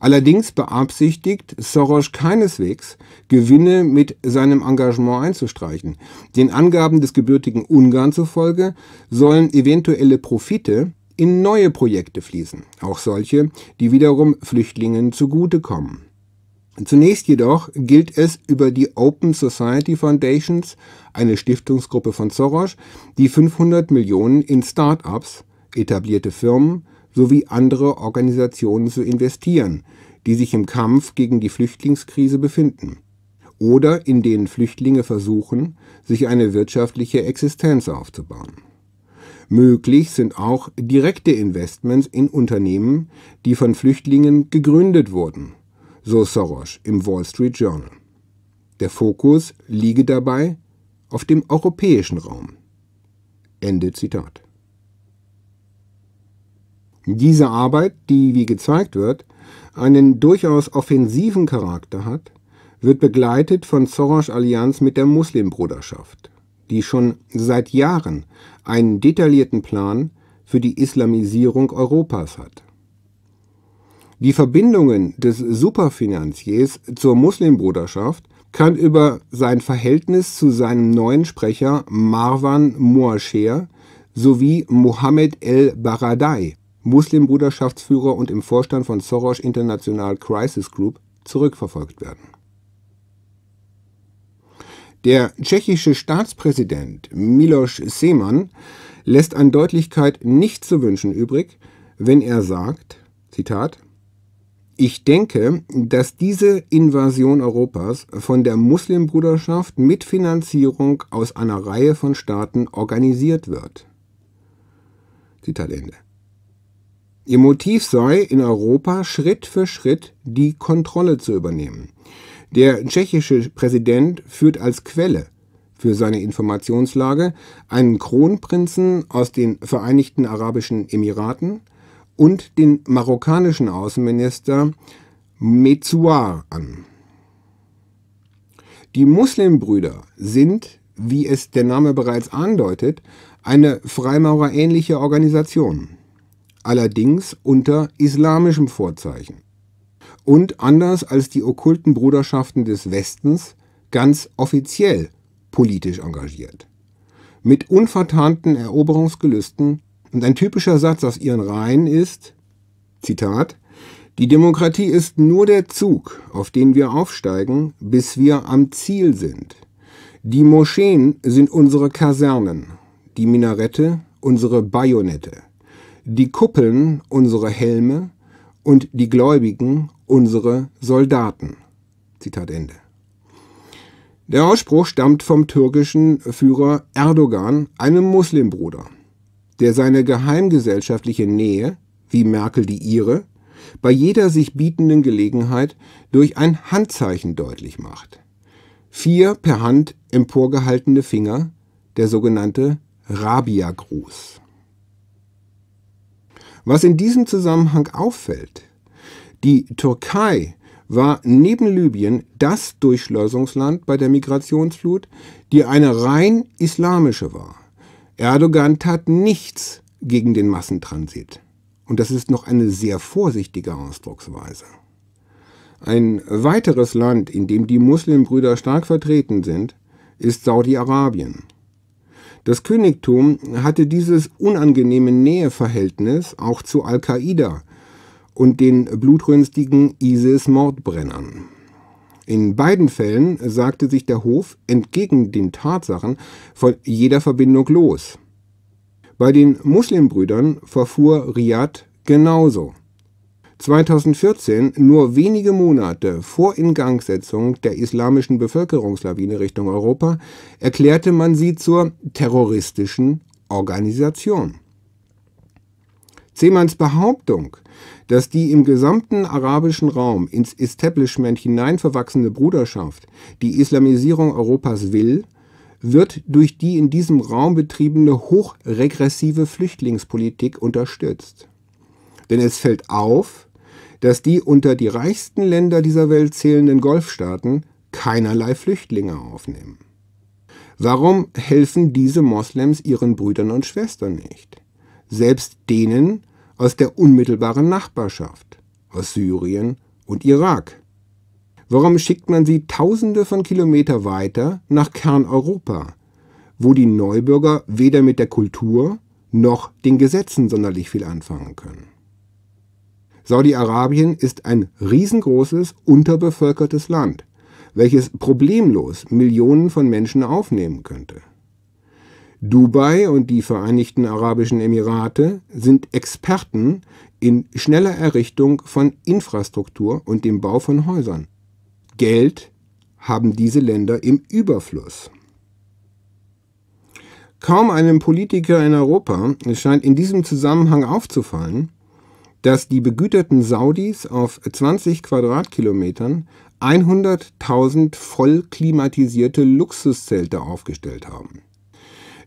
[SPEAKER 1] Allerdings beabsichtigt Soros keineswegs, Gewinne mit seinem Engagement einzustreichen. Den Angaben des gebürtigen Ungarn zufolge sollen eventuelle Profite in neue Projekte fließen, auch solche, die wiederum Flüchtlingen zugutekommen. Zunächst jedoch gilt es über die Open Society Foundations, eine Stiftungsgruppe von Soros, die 500 Millionen in Start-ups, etablierte Firmen, sowie andere Organisationen zu investieren, die sich im Kampf gegen die Flüchtlingskrise befinden oder in denen Flüchtlinge versuchen, sich eine wirtschaftliche Existenz aufzubauen. Möglich sind auch direkte Investments in Unternehmen, die von Flüchtlingen gegründet wurden, so Soros im Wall Street Journal. Der Fokus liege dabei auf dem europäischen Raum. Ende Zitat. Diese Arbeit, die, wie gezeigt wird, einen durchaus offensiven Charakter hat, wird begleitet von Soros Allianz mit der Muslimbruderschaft, die schon seit Jahren einen detaillierten Plan für die Islamisierung Europas hat. Die Verbindungen des Superfinanziers zur Muslimbruderschaft kann über sein Verhältnis zu seinem neuen Sprecher Marwan Moasher sowie Mohammed El Baradei Muslimbruderschaftsführer und im Vorstand von Soros International Crisis Group, zurückverfolgt werden. Der tschechische Staatspräsident Miloš Seman lässt an Deutlichkeit nicht zu wünschen übrig, wenn er sagt, Zitat, ich denke, dass diese Invasion Europas von der Muslimbruderschaft mit Finanzierung aus einer Reihe von Staaten organisiert wird. Zitat Ende. Ihr Motiv sei, in Europa Schritt für Schritt die Kontrolle zu übernehmen. Der tschechische Präsident führt als Quelle für seine Informationslage einen Kronprinzen aus den Vereinigten Arabischen Emiraten und den marokkanischen Außenminister Mezuar an. Die Muslimbrüder sind, wie es der Name bereits andeutet, eine Freimaurer-ähnliche Organisation allerdings unter islamischem Vorzeichen und anders als die okkulten Bruderschaften des Westens ganz offiziell politisch engagiert. Mit unvertarnten Eroberungsgelüsten und ein typischer Satz aus ihren Reihen ist, Zitat, die Demokratie ist nur der Zug, auf den wir aufsteigen, bis wir am Ziel sind. Die Moscheen sind unsere Kasernen, die Minarette unsere Bajonette die Kuppeln unsere Helme und die Gläubigen unsere Soldaten. Zitat Ende. Der Ausspruch stammt vom türkischen Führer Erdogan, einem Muslimbruder, der seine geheimgesellschaftliche Nähe, wie Merkel die ihre, bei jeder sich bietenden Gelegenheit durch ein Handzeichen deutlich macht. Vier per Hand emporgehaltene Finger, der sogenannte Rabia-Gruß. Was in diesem Zusammenhang auffällt, die Türkei war neben Libyen das Durchschleusungsland bei der Migrationsflut, die eine rein islamische war. Erdogan tat nichts gegen den Massentransit. Und das ist noch eine sehr vorsichtige Ausdrucksweise. Ein weiteres Land, in dem die Muslimbrüder stark vertreten sind, ist Saudi-Arabien. Das Königtum hatte dieses unangenehme Näheverhältnis auch zu Al-Qaida und den blutrünstigen ISIS-Mordbrennern. In beiden Fällen sagte sich der Hof entgegen den Tatsachen von jeder Verbindung los. Bei den Muslimbrüdern verfuhr Riyadh genauso. 2014, nur wenige Monate vor Ingangsetzung der islamischen Bevölkerungslawine Richtung Europa, erklärte man sie zur terroristischen Organisation. Zeemans Behauptung, dass die im gesamten arabischen Raum ins Establishment hinein verwachsene Bruderschaft die Islamisierung Europas will, wird durch die in diesem Raum betriebene hochregressive Flüchtlingspolitik unterstützt. Denn es fällt auf, dass die unter die reichsten Länder dieser Welt zählenden Golfstaaten keinerlei Flüchtlinge aufnehmen. Warum helfen diese Moslems ihren Brüdern und Schwestern nicht? Selbst denen aus der unmittelbaren Nachbarschaft, aus Syrien und Irak. Warum schickt man sie tausende von Kilometer weiter nach Kerneuropa, wo die Neubürger weder mit der Kultur noch den Gesetzen sonderlich viel anfangen können? Saudi-Arabien ist ein riesengroßes, unterbevölkertes Land, welches problemlos Millionen von Menschen aufnehmen könnte. Dubai und die Vereinigten Arabischen Emirate sind Experten in schneller Errichtung von Infrastruktur und dem Bau von Häusern. Geld haben diese Länder im Überfluss. Kaum einem Politiker in Europa scheint in diesem Zusammenhang aufzufallen, dass die begüterten Saudis auf 20 Quadratkilometern 100.000 voll klimatisierte Luxuszelte aufgestellt haben.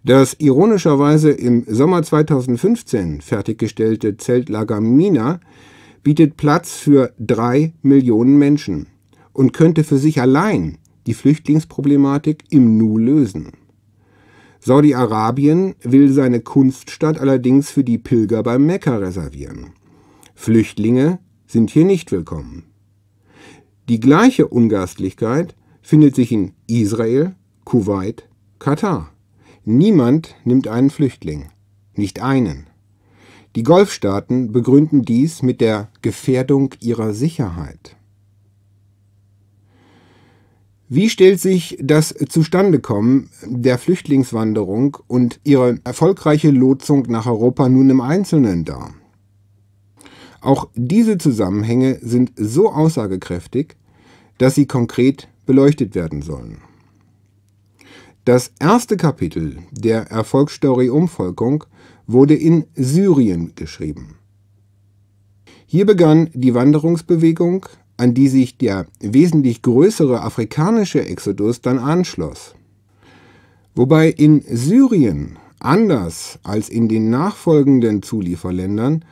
[SPEAKER 1] Das ironischerweise im Sommer 2015 fertiggestellte Zeltlager Mina bietet Platz für drei Millionen Menschen und könnte für sich allein die Flüchtlingsproblematik im Nu lösen. Saudi-Arabien will seine Kunststadt allerdings für die Pilger beim Mekka reservieren. Flüchtlinge sind hier nicht willkommen. Die gleiche Ungastlichkeit findet sich in Israel, Kuwait, Katar. Niemand nimmt einen Flüchtling, nicht einen. Die Golfstaaten begründen dies mit der Gefährdung ihrer Sicherheit. Wie stellt sich das Zustandekommen der Flüchtlingswanderung und ihre erfolgreiche Lotsung nach Europa nun im Einzelnen dar? Auch diese Zusammenhänge sind so aussagekräftig, dass sie konkret beleuchtet werden sollen. Das erste Kapitel der Erfolgsstory Umvolkung wurde in Syrien geschrieben. Hier begann die Wanderungsbewegung, an die sich der wesentlich größere afrikanische Exodus dann anschloss. Wobei in Syrien, anders als in den nachfolgenden Zulieferländern,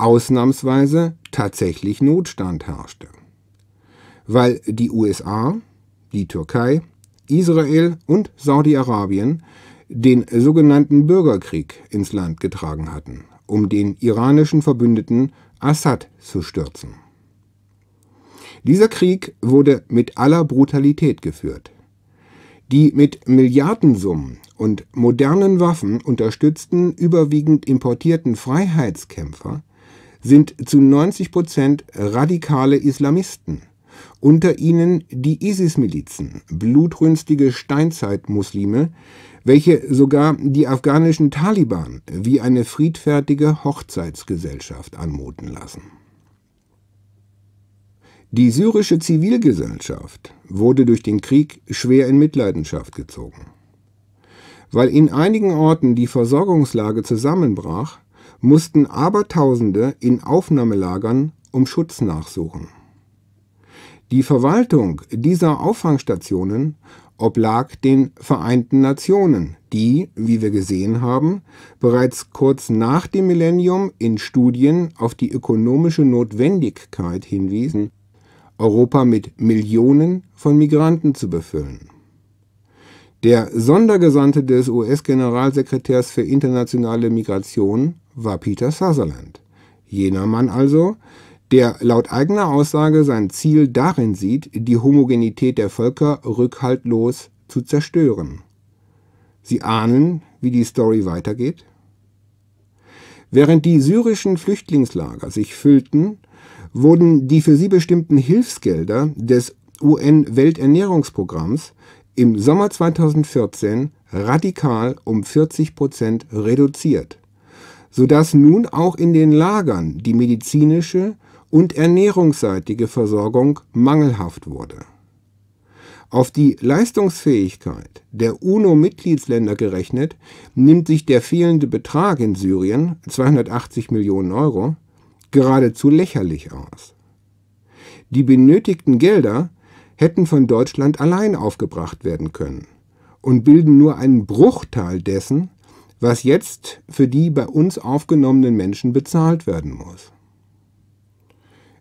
[SPEAKER 1] ausnahmsweise tatsächlich Notstand herrschte, weil die USA, die Türkei, Israel und Saudi-Arabien den sogenannten Bürgerkrieg ins Land getragen hatten, um den iranischen Verbündeten Assad zu stürzen. Dieser Krieg wurde mit aller Brutalität geführt. Die mit Milliardensummen und modernen Waffen unterstützten überwiegend importierten Freiheitskämpfer sind zu 90 Prozent radikale Islamisten. Unter ihnen die ISIS-Milizen, blutrünstige Steinzeitmuslime, welche sogar die afghanischen Taliban wie eine friedfertige Hochzeitsgesellschaft anmuten lassen. Die syrische Zivilgesellschaft wurde durch den Krieg schwer in Mitleidenschaft gezogen. Weil in einigen Orten die Versorgungslage zusammenbrach, mussten Abertausende in Aufnahmelagern um Schutz nachsuchen. Die Verwaltung dieser Auffangstationen oblag den Vereinten Nationen, die, wie wir gesehen haben, bereits kurz nach dem Millennium in Studien auf die ökonomische Notwendigkeit hinwiesen, Europa mit Millionen von Migranten zu befüllen. Der Sondergesandte des US-Generalsekretärs für internationale Migration war Peter Sutherland. Jener Mann also, der laut eigener Aussage sein Ziel darin sieht, die Homogenität der Völker rückhaltlos zu zerstören. Sie ahnen, wie die Story weitergeht? Während die syrischen Flüchtlingslager sich füllten, wurden die für sie bestimmten Hilfsgelder des UN-Welternährungsprogramms im Sommer 2014 radikal um 40 Prozent reduziert sodass nun auch in den Lagern die medizinische und ernährungsseitige Versorgung mangelhaft wurde. Auf die Leistungsfähigkeit der UNO-Mitgliedsländer gerechnet, nimmt sich der fehlende Betrag in Syrien, 280 Millionen Euro, geradezu lächerlich aus. Die benötigten Gelder hätten von Deutschland allein aufgebracht werden können und bilden nur einen Bruchteil dessen, was jetzt für die bei uns aufgenommenen Menschen bezahlt werden muss.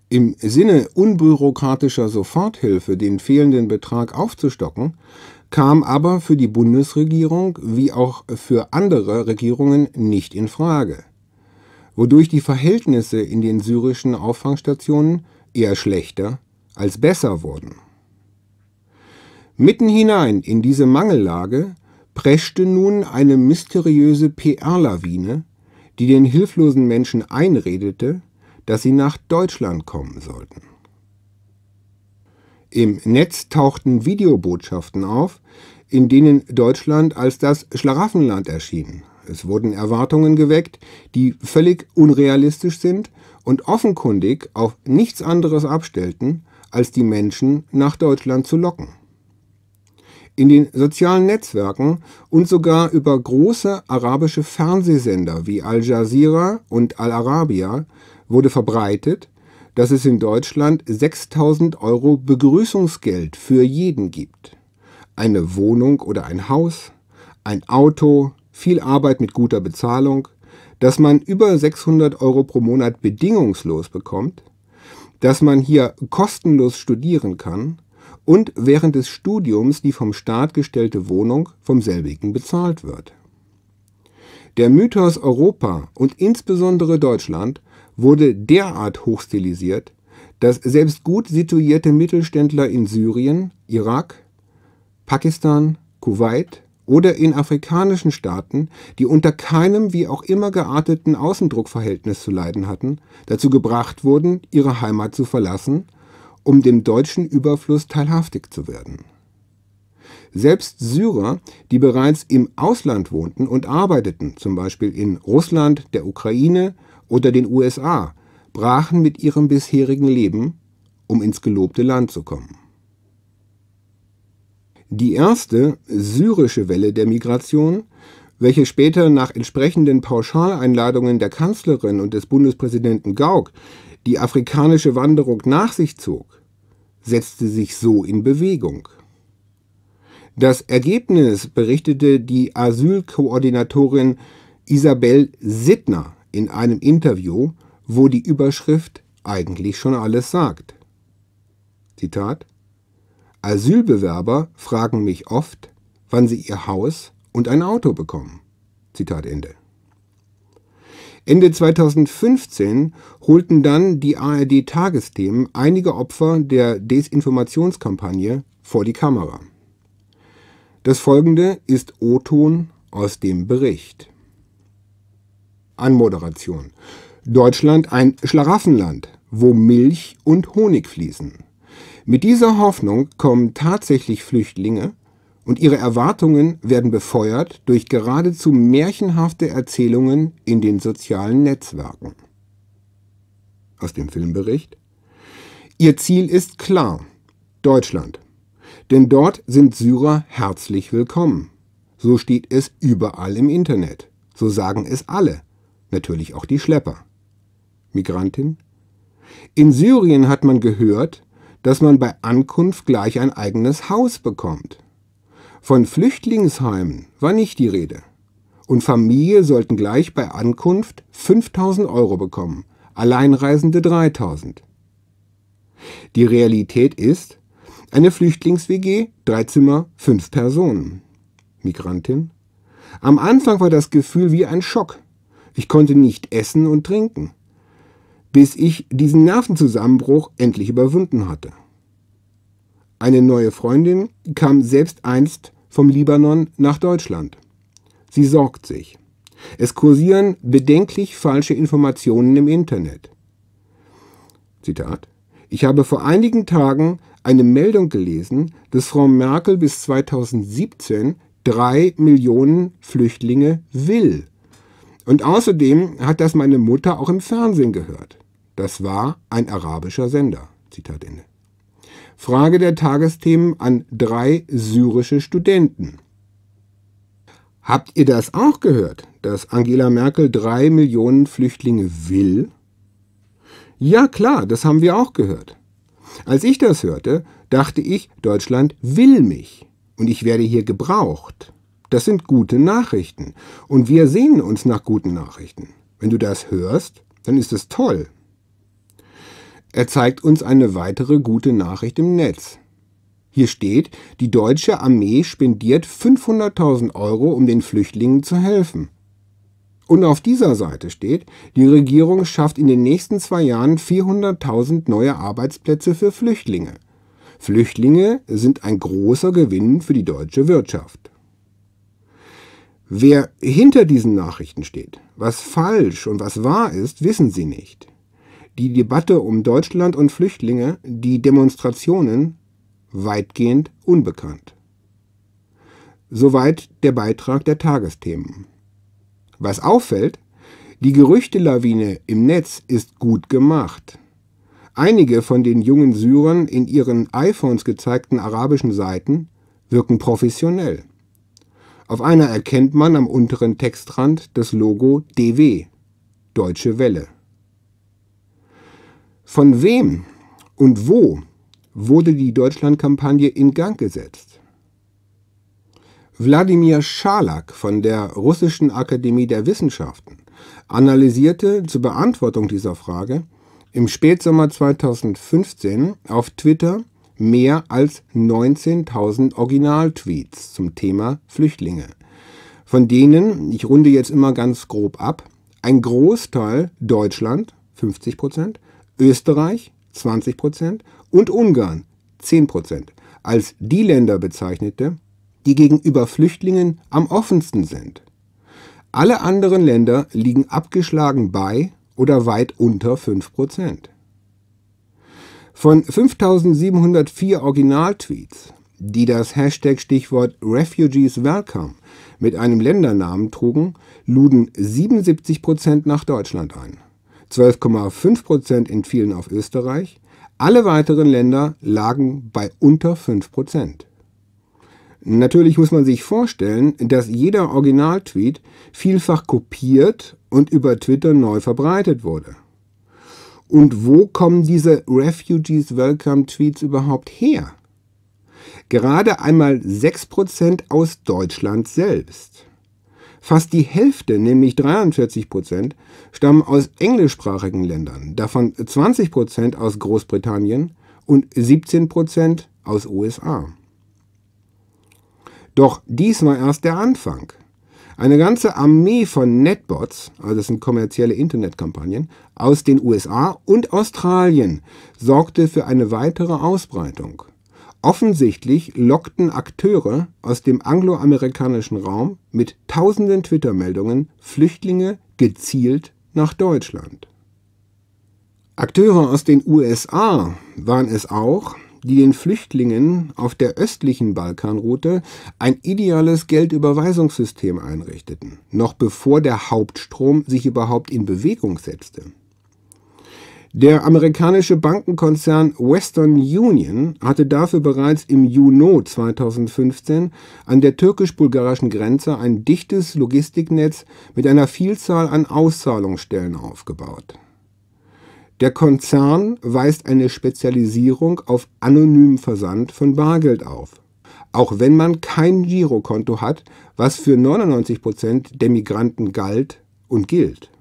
[SPEAKER 1] Im Sinne unbürokratischer Soforthilfe den fehlenden Betrag aufzustocken, kam aber für die Bundesregierung wie auch für andere Regierungen nicht in Frage, wodurch die Verhältnisse in den syrischen Auffangstationen eher schlechter als besser wurden. Mitten hinein in diese Mangellage preschte nun eine mysteriöse PR-Lawine, die den hilflosen Menschen einredete, dass sie nach Deutschland kommen sollten. Im Netz tauchten Videobotschaften auf, in denen Deutschland als das Schlaraffenland erschien. Es wurden Erwartungen geweckt, die völlig unrealistisch sind und offenkundig auf nichts anderes abstellten, als die Menschen nach Deutschland zu locken in den sozialen Netzwerken und sogar über große arabische Fernsehsender wie Al Jazeera und Al Arabia wurde verbreitet, dass es in Deutschland 6000 Euro Begrüßungsgeld für jeden gibt. Eine Wohnung oder ein Haus, ein Auto, viel Arbeit mit guter Bezahlung, dass man über 600 Euro pro Monat bedingungslos bekommt, dass man hier kostenlos studieren kann, und während des Studiums die vom Staat gestellte Wohnung vom selbigen bezahlt wird. Der Mythos Europa und insbesondere Deutschland wurde derart hochstilisiert, dass selbst gut situierte Mittelständler in Syrien, Irak, Pakistan, Kuwait oder in afrikanischen Staaten, die unter keinem wie auch immer gearteten Außendruckverhältnis zu leiden hatten, dazu gebracht wurden, ihre Heimat zu verlassen – um dem deutschen Überfluss teilhaftig zu werden. Selbst Syrer, die bereits im Ausland wohnten und arbeiteten, zum Beispiel in Russland, der Ukraine oder den USA, brachen mit ihrem bisherigen Leben, um ins gelobte Land zu kommen. Die erste syrische Welle der Migration, welche später nach entsprechenden Pauschaleinladungen der Kanzlerin und des Bundespräsidenten Gauck die afrikanische Wanderung nach sich zog, setzte sich so in Bewegung. Das Ergebnis berichtete die Asylkoordinatorin Isabel Sittner in einem Interview, wo die Überschrift eigentlich schon alles sagt. Zitat Asylbewerber fragen mich oft, wann sie ihr Haus und ein Auto bekommen. Zitat Ende. Ende 2015 holten dann die ARD-Tagesthemen einige Opfer der Desinformationskampagne vor die Kamera. Das folgende ist O-Ton aus dem Bericht. Anmoderation. Deutschland ein Schlaraffenland, wo Milch und Honig fließen. Mit dieser Hoffnung kommen tatsächlich Flüchtlinge, und ihre Erwartungen werden befeuert durch geradezu märchenhafte Erzählungen in den sozialen Netzwerken. Aus dem Filmbericht Ihr Ziel ist klar, Deutschland. Denn dort sind Syrer herzlich willkommen. So steht es überall im Internet. So sagen es alle, natürlich auch die Schlepper. Migrantin? In Syrien hat man gehört, dass man bei Ankunft gleich ein eigenes Haus bekommt. Von Flüchtlingsheimen war nicht die Rede. Und Familie sollten gleich bei Ankunft 5000 Euro bekommen, Alleinreisende 3000. Die Realität ist eine Flüchtlings-WG, drei Zimmer, fünf Personen. Migrantin. Am Anfang war das Gefühl wie ein Schock. Ich konnte nicht essen und trinken, bis ich diesen Nervenzusammenbruch endlich überwunden hatte. Eine neue Freundin kam selbst einst vom Libanon nach Deutschland. Sie sorgt sich. Es kursieren bedenklich falsche Informationen im Internet. Zitat. Ich habe vor einigen Tagen eine Meldung gelesen, dass Frau Merkel bis 2017 drei Millionen Flüchtlinge will. Und außerdem hat das meine Mutter auch im Fernsehen gehört. Das war ein arabischer Sender. Zitat Ende. Frage der Tagesthemen an drei syrische Studenten. Habt ihr das auch gehört, dass Angela Merkel drei Millionen Flüchtlinge will? Ja klar, das haben wir auch gehört. Als ich das hörte, dachte ich, Deutschland will mich und ich werde hier gebraucht. Das sind gute Nachrichten und wir sehnen uns nach guten Nachrichten. Wenn du das hörst, dann ist es toll er zeigt uns eine weitere gute Nachricht im Netz. Hier steht, die deutsche Armee spendiert 500.000 Euro, um den Flüchtlingen zu helfen. Und auf dieser Seite steht, die Regierung schafft in den nächsten zwei Jahren 400.000 neue Arbeitsplätze für Flüchtlinge. Flüchtlinge sind ein großer Gewinn für die deutsche Wirtschaft. Wer hinter diesen Nachrichten steht, was falsch und was wahr ist, wissen Sie nicht die Debatte um Deutschland und Flüchtlinge, die Demonstrationen weitgehend unbekannt. Soweit der Beitrag der Tagesthemen. Was auffällt, die Gerüchtelawine im Netz ist gut gemacht. Einige von den jungen Syrern in ihren iPhones gezeigten arabischen Seiten wirken professionell. Auf einer erkennt man am unteren Textrand das Logo DW, Deutsche Welle. Von wem und wo wurde die Deutschlandkampagne in Gang gesetzt? Wladimir Scharlak von der Russischen Akademie der Wissenschaften analysierte zur Beantwortung dieser Frage im Spätsommer 2015 auf Twitter mehr als 19.000 Originaltweets zum Thema Flüchtlinge, von denen, ich runde jetzt immer ganz grob ab, ein Großteil Deutschland, 50 Prozent, Österreich 20 Prozent und Ungarn 10 Prozent als die Länder bezeichnete, die gegenüber Flüchtlingen am offensten sind. Alle anderen Länder liegen abgeschlagen bei oder weit unter 5 Prozent. Von 5704 Originaltweets, die das Hashtag-Stichwort Refugees Welcome mit einem Ländernamen trugen, luden 77 Prozent nach Deutschland ein. 12,5 Prozent entfielen auf Österreich. Alle weiteren Länder lagen bei unter 5 Prozent. Natürlich muss man sich vorstellen, dass jeder Originaltweet vielfach kopiert und über Twitter neu verbreitet wurde. Und wo kommen diese Refugees Welcome Tweets überhaupt her? Gerade einmal 6% aus Deutschland selbst. Fast die Hälfte, nämlich 43 Prozent, stammen aus englischsprachigen Ländern, davon 20 Prozent aus Großbritannien und 17 Prozent aus USA. Doch dies war erst der Anfang. Eine ganze Armee von Netbots, also das sind kommerzielle Internetkampagnen, aus den USA und Australien sorgte für eine weitere Ausbreitung. Offensichtlich lockten Akteure aus dem angloamerikanischen Raum mit tausenden Twitter-Meldungen Flüchtlinge gezielt nach Deutschland. Akteure aus den USA waren es auch, die den Flüchtlingen auf der östlichen Balkanroute ein ideales Geldüberweisungssystem einrichteten, noch bevor der Hauptstrom sich überhaupt in Bewegung setzte der amerikanische Bankenkonzern Western Union hatte dafür bereits im Juni 2015 an der türkisch-bulgarischen Grenze ein dichtes Logistiknetz mit einer Vielzahl an Auszahlungsstellen aufgebaut. Der Konzern weist eine Spezialisierung auf anonymen Versand von Bargeld auf, auch wenn man kein Girokonto hat, was für 99 Prozent der Migranten galt und gilt.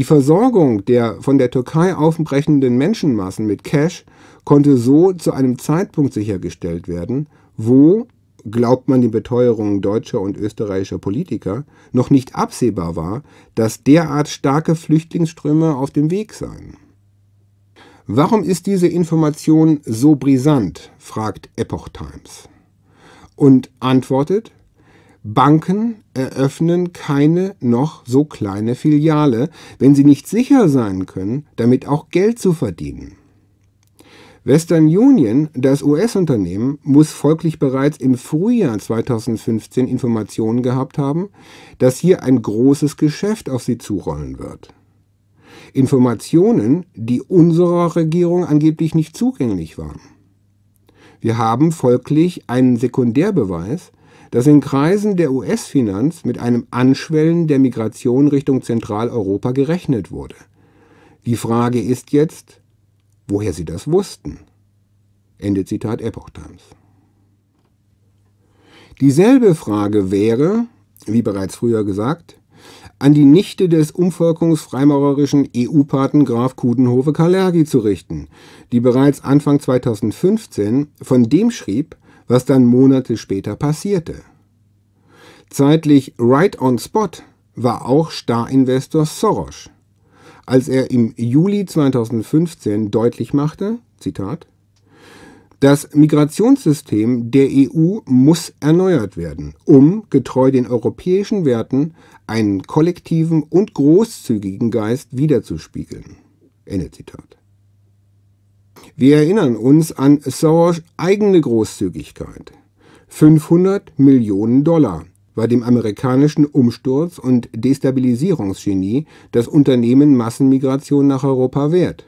[SPEAKER 1] Die Versorgung der von der Türkei aufbrechenden Menschenmassen mit Cash konnte so zu einem Zeitpunkt sichergestellt werden, wo, glaubt man den Beteuerungen deutscher und österreichischer Politiker, noch nicht absehbar war, dass derart starke Flüchtlingsströme auf dem Weg seien. Warum ist diese Information so brisant? fragt Epoch Times und antwortet, Banken eröffnen keine noch so kleine Filiale, wenn sie nicht sicher sein können, damit auch Geld zu verdienen. Western Union, das US-Unternehmen, muss folglich bereits im Frühjahr 2015 Informationen gehabt haben, dass hier ein großes Geschäft auf sie zurollen wird. Informationen, die unserer Regierung angeblich nicht zugänglich waren. Wir haben folglich einen Sekundärbeweis, dass in Kreisen der US-Finanz mit einem Anschwellen der Migration Richtung Zentraleuropa gerechnet wurde. Die Frage ist jetzt, woher sie das wussten. Ende Zitat Epoch Times. Dieselbe Frage wäre, wie bereits früher gesagt, an die Nichte des umvolkungsfreimaurerischen EU-Paten Graf Kudenhove-Kalergi zu richten, die bereits Anfang 2015 von dem schrieb, was dann Monate später passierte. Zeitlich right on spot war auch Starinvestor Soros, als er im Juli 2015 deutlich machte, Zitat, das Migrationssystem der EU muss erneuert werden, um, getreu den europäischen Werten, einen kollektiven und großzügigen Geist wiederzuspiegeln. Ende Zitat. Wir erinnern uns an Soros eigene Großzügigkeit. 500 Millionen Dollar war dem amerikanischen Umsturz und Destabilisierungsgenie das Unternehmen Massenmigration nach Europa wert.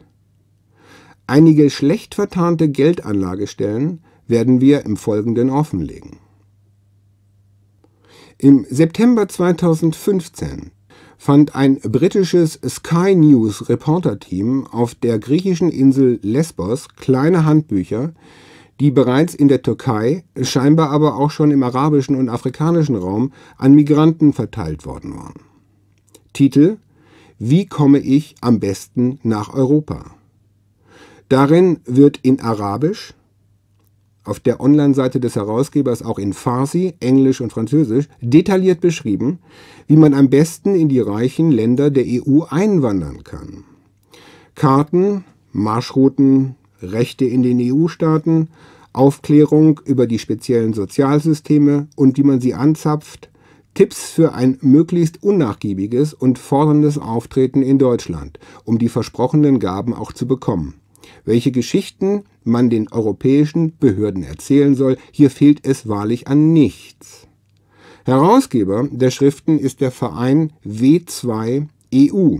[SPEAKER 1] Einige schlecht vertarnte Geldanlagestellen werden wir im Folgenden offenlegen. Im September 2015 fand ein britisches Sky News Reporterteam auf der griechischen Insel Lesbos kleine Handbücher, die bereits in der Türkei, scheinbar aber auch schon im arabischen und afrikanischen Raum an Migranten verteilt worden waren. Titel Wie komme ich am besten nach Europa? Darin wird in Arabisch, auf der Online-Seite des Herausgebers auch in Farsi, Englisch und Französisch detailliert beschrieben, wie man am besten in die reichen Länder der EU einwandern kann. Karten, Marschrouten, Rechte in den EU-Staaten, Aufklärung über die speziellen Sozialsysteme und wie man sie anzapft, Tipps für ein möglichst unnachgiebiges und forderndes Auftreten in Deutschland, um die versprochenen Gaben auch zu bekommen welche Geschichten man den europäischen Behörden erzählen soll, hier fehlt es wahrlich an nichts. Herausgeber der Schriften ist der Verein W2 EU,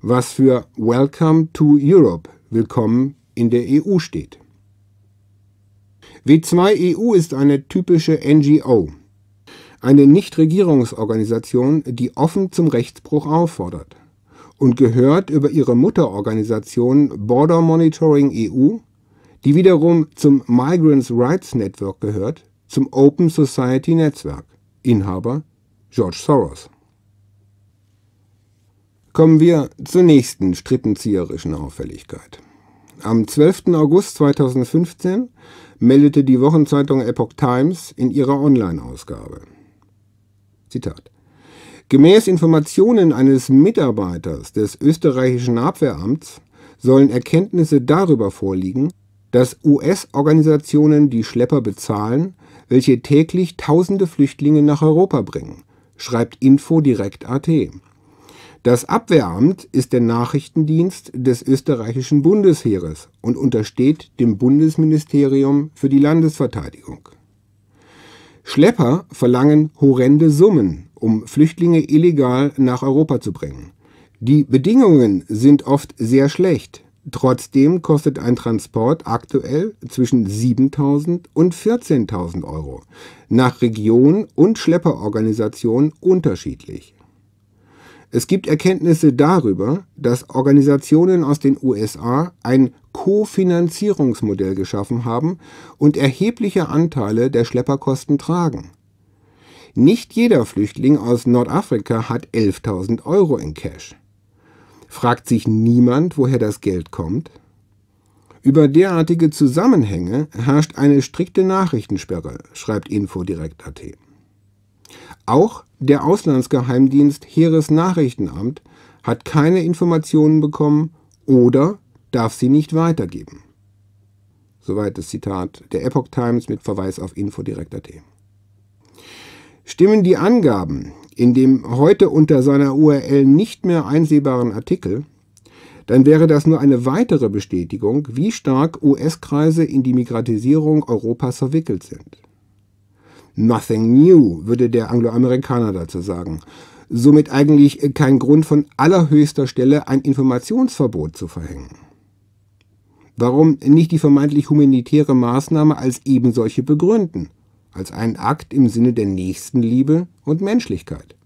[SPEAKER 1] was für Welcome to Europe, Willkommen in der EU steht. W2 EU ist eine typische NGO, eine Nichtregierungsorganisation, die offen zum Rechtsbruch auffordert und gehört über ihre Mutterorganisation Border Monitoring EU, die wiederum zum Migrants Rights Network gehört, zum Open Society Netzwerk. Inhaber George Soros. Kommen wir zur nächsten strittenzieherischen Auffälligkeit. Am 12. August 2015 meldete die Wochenzeitung Epoch Times in ihrer Online-Ausgabe. Zitat. Gemäß Informationen eines Mitarbeiters des österreichischen Abwehramts sollen Erkenntnisse darüber vorliegen, dass US-Organisationen die Schlepper bezahlen, welche täglich tausende Flüchtlinge nach Europa bringen, schreibt Info Direkt.at. Das Abwehramt ist der Nachrichtendienst des österreichischen Bundesheeres und untersteht dem Bundesministerium für die Landesverteidigung. Schlepper verlangen horrende Summen um Flüchtlinge illegal nach Europa zu bringen. Die Bedingungen sind oft sehr schlecht. Trotzdem kostet ein Transport aktuell zwischen 7.000 und 14.000 Euro, nach Region und Schlepperorganisation unterschiedlich. Es gibt Erkenntnisse darüber, dass Organisationen aus den USA ein Kofinanzierungsmodell geschaffen haben und erhebliche Anteile der Schlepperkosten tragen. Nicht jeder Flüchtling aus Nordafrika hat 11.000 Euro in Cash. Fragt sich niemand, woher das Geld kommt? Über derartige Zusammenhänge herrscht eine strikte Nachrichtensperre, schreibt Infodirekt.at. Auch der Auslandsgeheimdienst Heeresnachrichtenamt hat keine Informationen bekommen oder darf sie nicht weitergeben. Soweit das Zitat der Epoch Times mit Verweis auf Infodirekt.at. Stimmen die Angaben in dem heute unter seiner URL nicht mehr einsehbaren Artikel, dann wäre das nur eine weitere Bestätigung, wie stark US-Kreise in die Migratisierung Europas verwickelt sind. Nothing new, würde der Angloamerikaner dazu sagen. Somit eigentlich kein Grund von allerhöchster Stelle, ein Informationsverbot zu verhängen. Warum nicht die vermeintlich humanitäre Maßnahme als ebensolche begründen? als einen Akt im Sinne der Nächstenliebe und Menschlichkeit.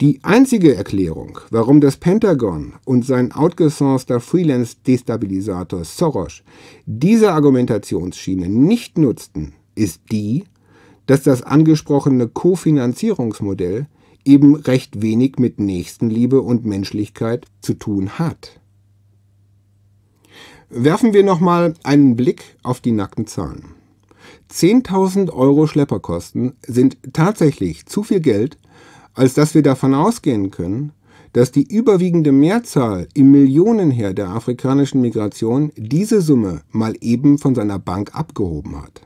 [SPEAKER 1] Die einzige Erklärung, warum das Pentagon und sein outgesourceter Freelance-Destabilisator Soros diese Argumentationsschiene nicht nutzten, ist die, dass das angesprochene Kofinanzierungsmodell eben recht wenig mit Nächstenliebe und Menschlichkeit zu tun hat. Werfen wir nochmal einen Blick auf die nackten Zahlen. 10.000 Euro Schlepperkosten sind tatsächlich zu viel Geld, als dass wir davon ausgehen können, dass die überwiegende Mehrzahl im Millionenheer der afrikanischen Migration diese Summe mal eben von seiner Bank abgehoben hat.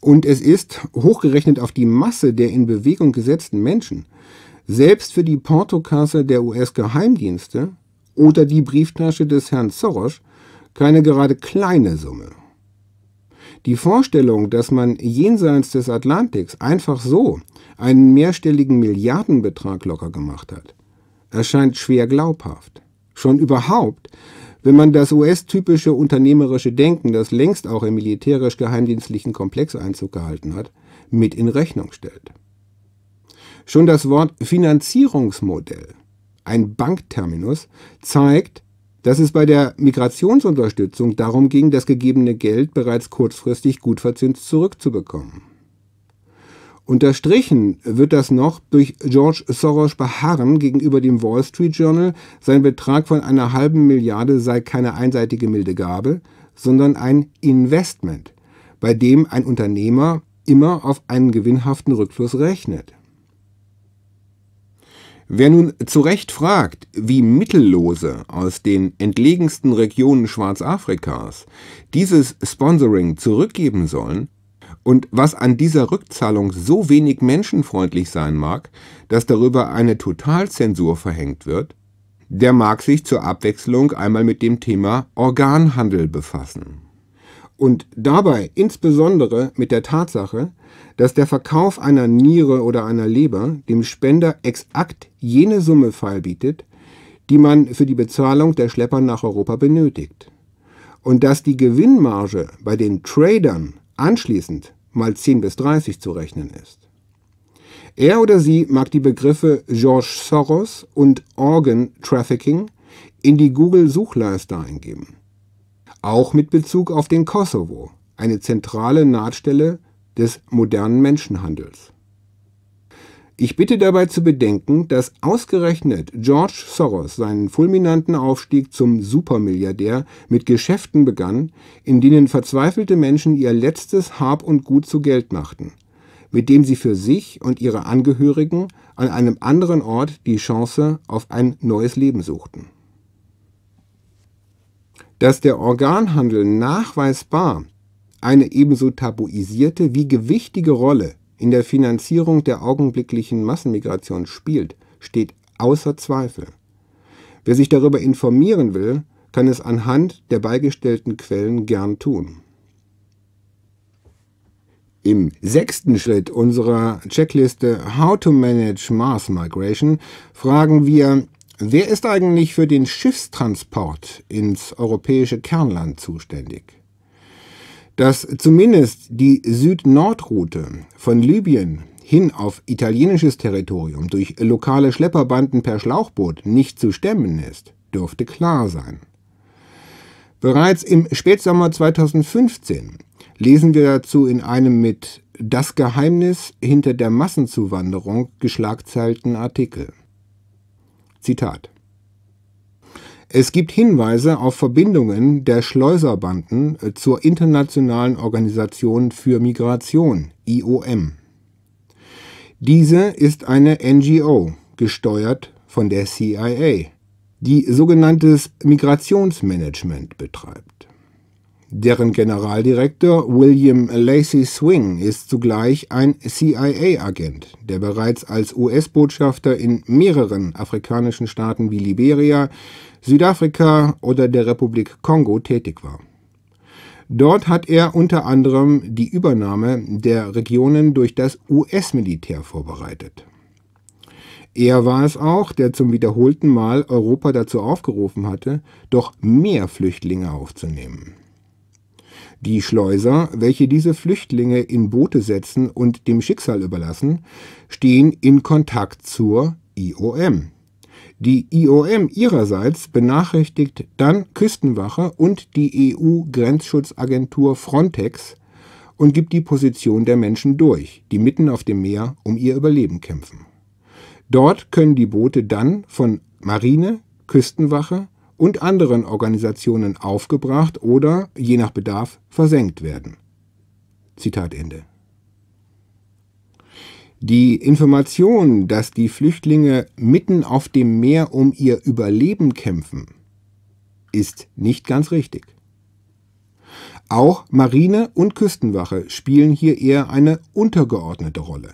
[SPEAKER 1] Und es ist, hochgerechnet auf die Masse der in Bewegung gesetzten Menschen, selbst für die Portokasse der US-Geheimdienste oder die Brieftasche des Herrn Soros keine gerade kleine Summe. Die Vorstellung, dass man jenseits des Atlantiks einfach so einen mehrstelligen Milliardenbetrag locker gemacht hat, erscheint schwer glaubhaft. Schon überhaupt, wenn man das US-typische unternehmerische Denken, das längst auch im militärisch-geheimdienstlichen Komplex Einzug gehalten hat, mit in Rechnung stellt. Schon das Wort Finanzierungsmodell, ein Bankterminus, zeigt, dass es bei der Migrationsunterstützung darum ging, das gegebene Geld bereits kurzfristig gut verzinst zurückzubekommen. Unterstrichen wird das noch durch George Soros Beharren gegenüber dem Wall Street Journal, sein Betrag von einer halben Milliarde sei keine einseitige milde Gabe, sondern ein Investment, bei dem ein Unternehmer immer auf einen gewinnhaften Rückfluss rechnet. Wer nun zu Recht fragt, wie Mittellose aus den entlegensten Regionen Schwarzafrikas dieses Sponsoring zurückgeben sollen und was an dieser Rückzahlung so wenig menschenfreundlich sein mag, dass darüber eine Totalzensur verhängt wird, der mag sich zur Abwechslung einmal mit dem Thema Organhandel befassen. Und dabei insbesondere mit der Tatsache, dass der Verkauf einer Niere oder einer Leber dem Spender exakt jene Summe feilbietet, die man für die Bezahlung der Schlepper nach Europa benötigt. Und dass die Gewinnmarge bei den Tradern anschließend mal 10 bis 30 zu rechnen ist. Er oder sie mag die Begriffe George Soros und Organ Trafficking in die Google-Suchleiste eingeben. Auch mit Bezug auf den Kosovo, eine zentrale Nahtstelle des modernen Menschenhandels. Ich bitte dabei zu bedenken, dass ausgerechnet George Soros seinen fulminanten Aufstieg zum Supermilliardär mit Geschäften begann, in denen verzweifelte Menschen ihr letztes Hab und Gut zu Geld machten, mit dem sie für sich und ihre Angehörigen an einem anderen Ort die Chance auf ein neues Leben suchten. Dass der Organhandel nachweisbar eine ebenso tabuisierte wie gewichtige Rolle in der Finanzierung der augenblicklichen Massenmigration spielt, steht außer Zweifel. Wer sich darüber informieren will, kann es anhand der beigestellten Quellen gern tun. Im sechsten Schritt unserer Checkliste How to Manage Mars Migration fragen wir, wer ist eigentlich für den Schiffstransport ins europäische Kernland zuständig? dass zumindest die Süd-Nord-Route von Libyen hin auf italienisches Territorium durch lokale Schlepperbanden per Schlauchboot nicht zu stemmen ist, dürfte klar sein. Bereits im Spätsommer 2015 lesen wir dazu in einem mit Das Geheimnis hinter der Massenzuwanderung geschlagzeilten Artikel. Zitat es gibt Hinweise auf Verbindungen der Schleuserbanden äh, zur Internationalen Organisation für Migration IOM. Diese ist eine NGO, gesteuert von der CIA, die sogenanntes Migrationsmanagement betreibt. Deren Generaldirektor William Lacey Swing ist zugleich ein CIA-Agent, der bereits als US-Botschafter in mehreren afrikanischen Staaten wie Liberia, Südafrika oder der Republik Kongo tätig war. Dort hat er unter anderem die Übernahme der Regionen durch das US-Militär vorbereitet. Er war es auch, der zum wiederholten Mal Europa dazu aufgerufen hatte, doch mehr Flüchtlinge aufzunehmen. Die Schleuser, welche diese Flüchtlinge in Boote setzen und dem Schicksal überlassen, stehen in Kontakt zur IOM, die IOM ihrerseits benachrichtigt dann Küstenwache und die EU-Grenzschutzagentur Frontex und gibt die Position der Menschen durch, die mitten auf dem Meer um ihr Überleben kämpfen. Dort können die Boote dann von Marine, Küstenwache und anderen Organisationen aufgebracht oder, je nach Bedarf, versenkt werden. Zitat Ende. Die Information, dass die Flüchtlinge mitten auf dem Meer um ihr Überleben kämpfen, ist nicht ganz richtig. Auch Marine und Küstenwache spielen hier eher eine untergeordnete Rolle.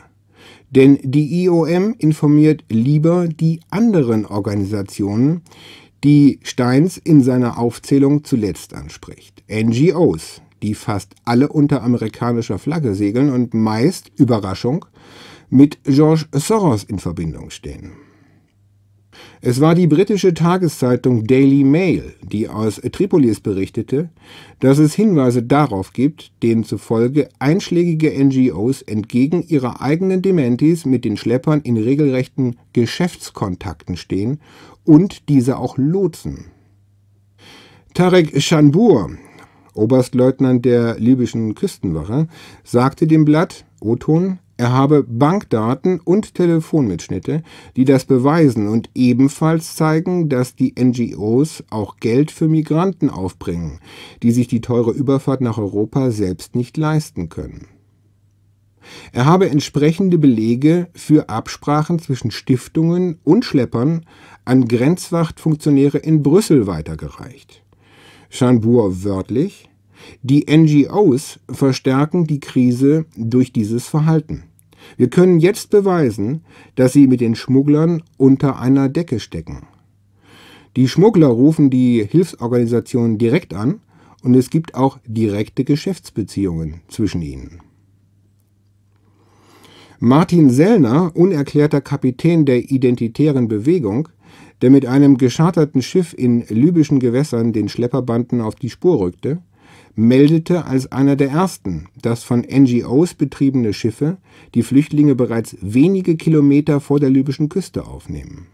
[SPEAKER 1] Denn die IOM informiert lieber die anderen Organisationen, die Steins in seiner Aufzählung zuletzt anspricht. NGOs, die fast alle unter amerikanischer Flagge segeln und meist, Überraschung, mit George Soros in Verbindung stehen. Es war die britische Tageszeitung Daily Mail, die aus Tripolis berichtete, dass es Hinweise darauf gibt, denen zufolge einschlägige NGOs entgegen ihrer eigenen Dementis mit den Schleppern in regelrechten Geschäftskontakten stehen und diese auch lotsen. Tarek Shanbur, Oberstleutnant der libyschen Küstenwache, sagte dem Blatt, Oton, er habe Bankdaten und Telefonmitschnitte, die das beweisen und ebenfalls zeigen, dass die NGOs auch Geld für Migranten aufbringen, die sich die teure Überfahrt nach Europa selbst nicht leisten können. Er habe entsprechende Belege für Absprachen zwischen Stiftungen und Schleppern an Grenzwachtfunktionäre in Brüssel weitergereicht. Schambour wörtlich die NGOs verstärken die Krise durch dieses Verhalten. Wir können jetzt beweisen, dass sie mit den Schmugglern unter einer Decke stecken. Die Schmuggler rufen die Hilfsorganisationen direkt an und es gibt auch direkte Geschäftsbeziehungen zwischen ihnen. Martin Sellner, unerklärter Kapitän der identitären Bewegung, der mit einem gescharterten Schiff in libyschen Gewässern den Schlepperbanden auf die Spur rückte, meldete als einer der ersten, dass von NGOs betriebene Schiffe die Flüchtlinge bereits wenige Kilometer vor der libyschen Küste aufnehmen.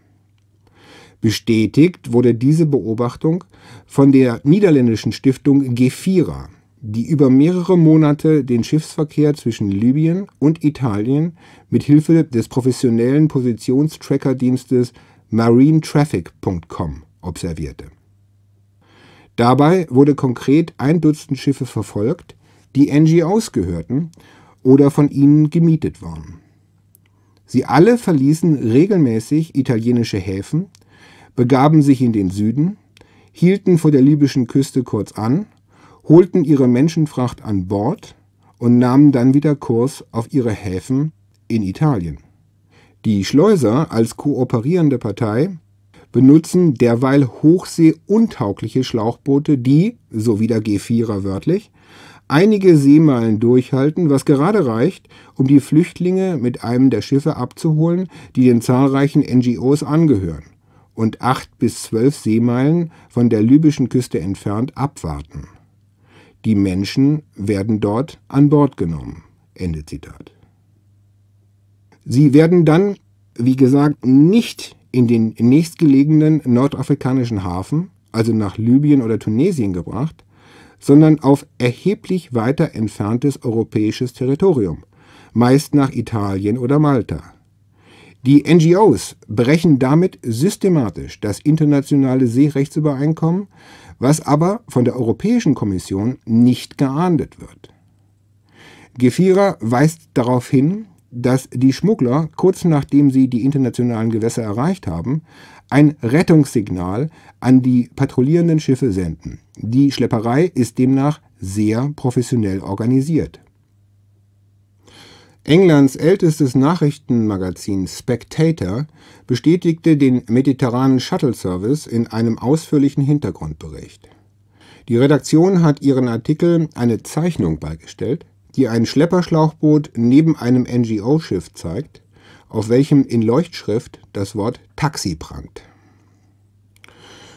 [SPEAKER 1] Bestätigt wurde diese Beobachtung von der niederländischen Stiftung Gefira, die über mehrere Monate den Schiffsverkehr zwischen Libyen und Italien mit Hilfe des professionellen Positionstracker-Dienstes marinetraffic.com observierte Dabei wurde konkret ein Dutzend Schiffe verfolgt, die NGOs gehörten oder von ihnen gemietet waren. Sie alle verließen regelmäßig italienische Häfen, begaben sich in den Süden, hielten vor der libyschen Küste kurz an, holten ihre Menschenfracht an Bord und nahmen dann wieder Kurs auf ihre Häfen in Italien. Die Schleuser als kooperierende Partei benutzen derweil hochseeuntaugliche Schlauchboote, die, so wie der G4er wörtlich, einige Seemeilen durchhalten, was gerade reicht, um die Flüchtlinge mit einem der Schiffe abzuholen, die den zahlreichen NGOs angehören und acht bis zwölf Seemeilen von der libyschen Küste entfernt abwarten. Die Menschen werden dort an Bord genommen. Ende Zitat. Sie werden dann, wie gesagt, nicht in den nächstgelegenen nordafrikanischen Hafen, also nach Libyen oder Tunesien gebracht, sondern auf erheblich weiter entferntes europäisches Territorium, meist nach Italien oder Malta. Die NGOs brechen damit systematisch das internationale Seerechtsübereinkommen, was aber von der Europäischen Kommission nicht geahndet wird. Gefira weist darauf hin, dass die Schmuggler, kurz nachdem sie die internationalen Gewässer erreicht haben, ein Rettungssignal an die patrouillierenden Schiffe senden. Die Schlepperei ist demnach sehr professionell organisiert. Englands ältestes Nachrichtenmagazin Spectator bestätigte den mediterranen Shuttle Service in einem ausführlichen Hintergrundbericht. Die Redaktion hat ihren Artikel eine Zeichnung beigestellt, die ein Schlepperschlauchboot neben einem NGO-Schiff zeigt, auf welchem in Leuchtschrift das Wort Taxi prangt.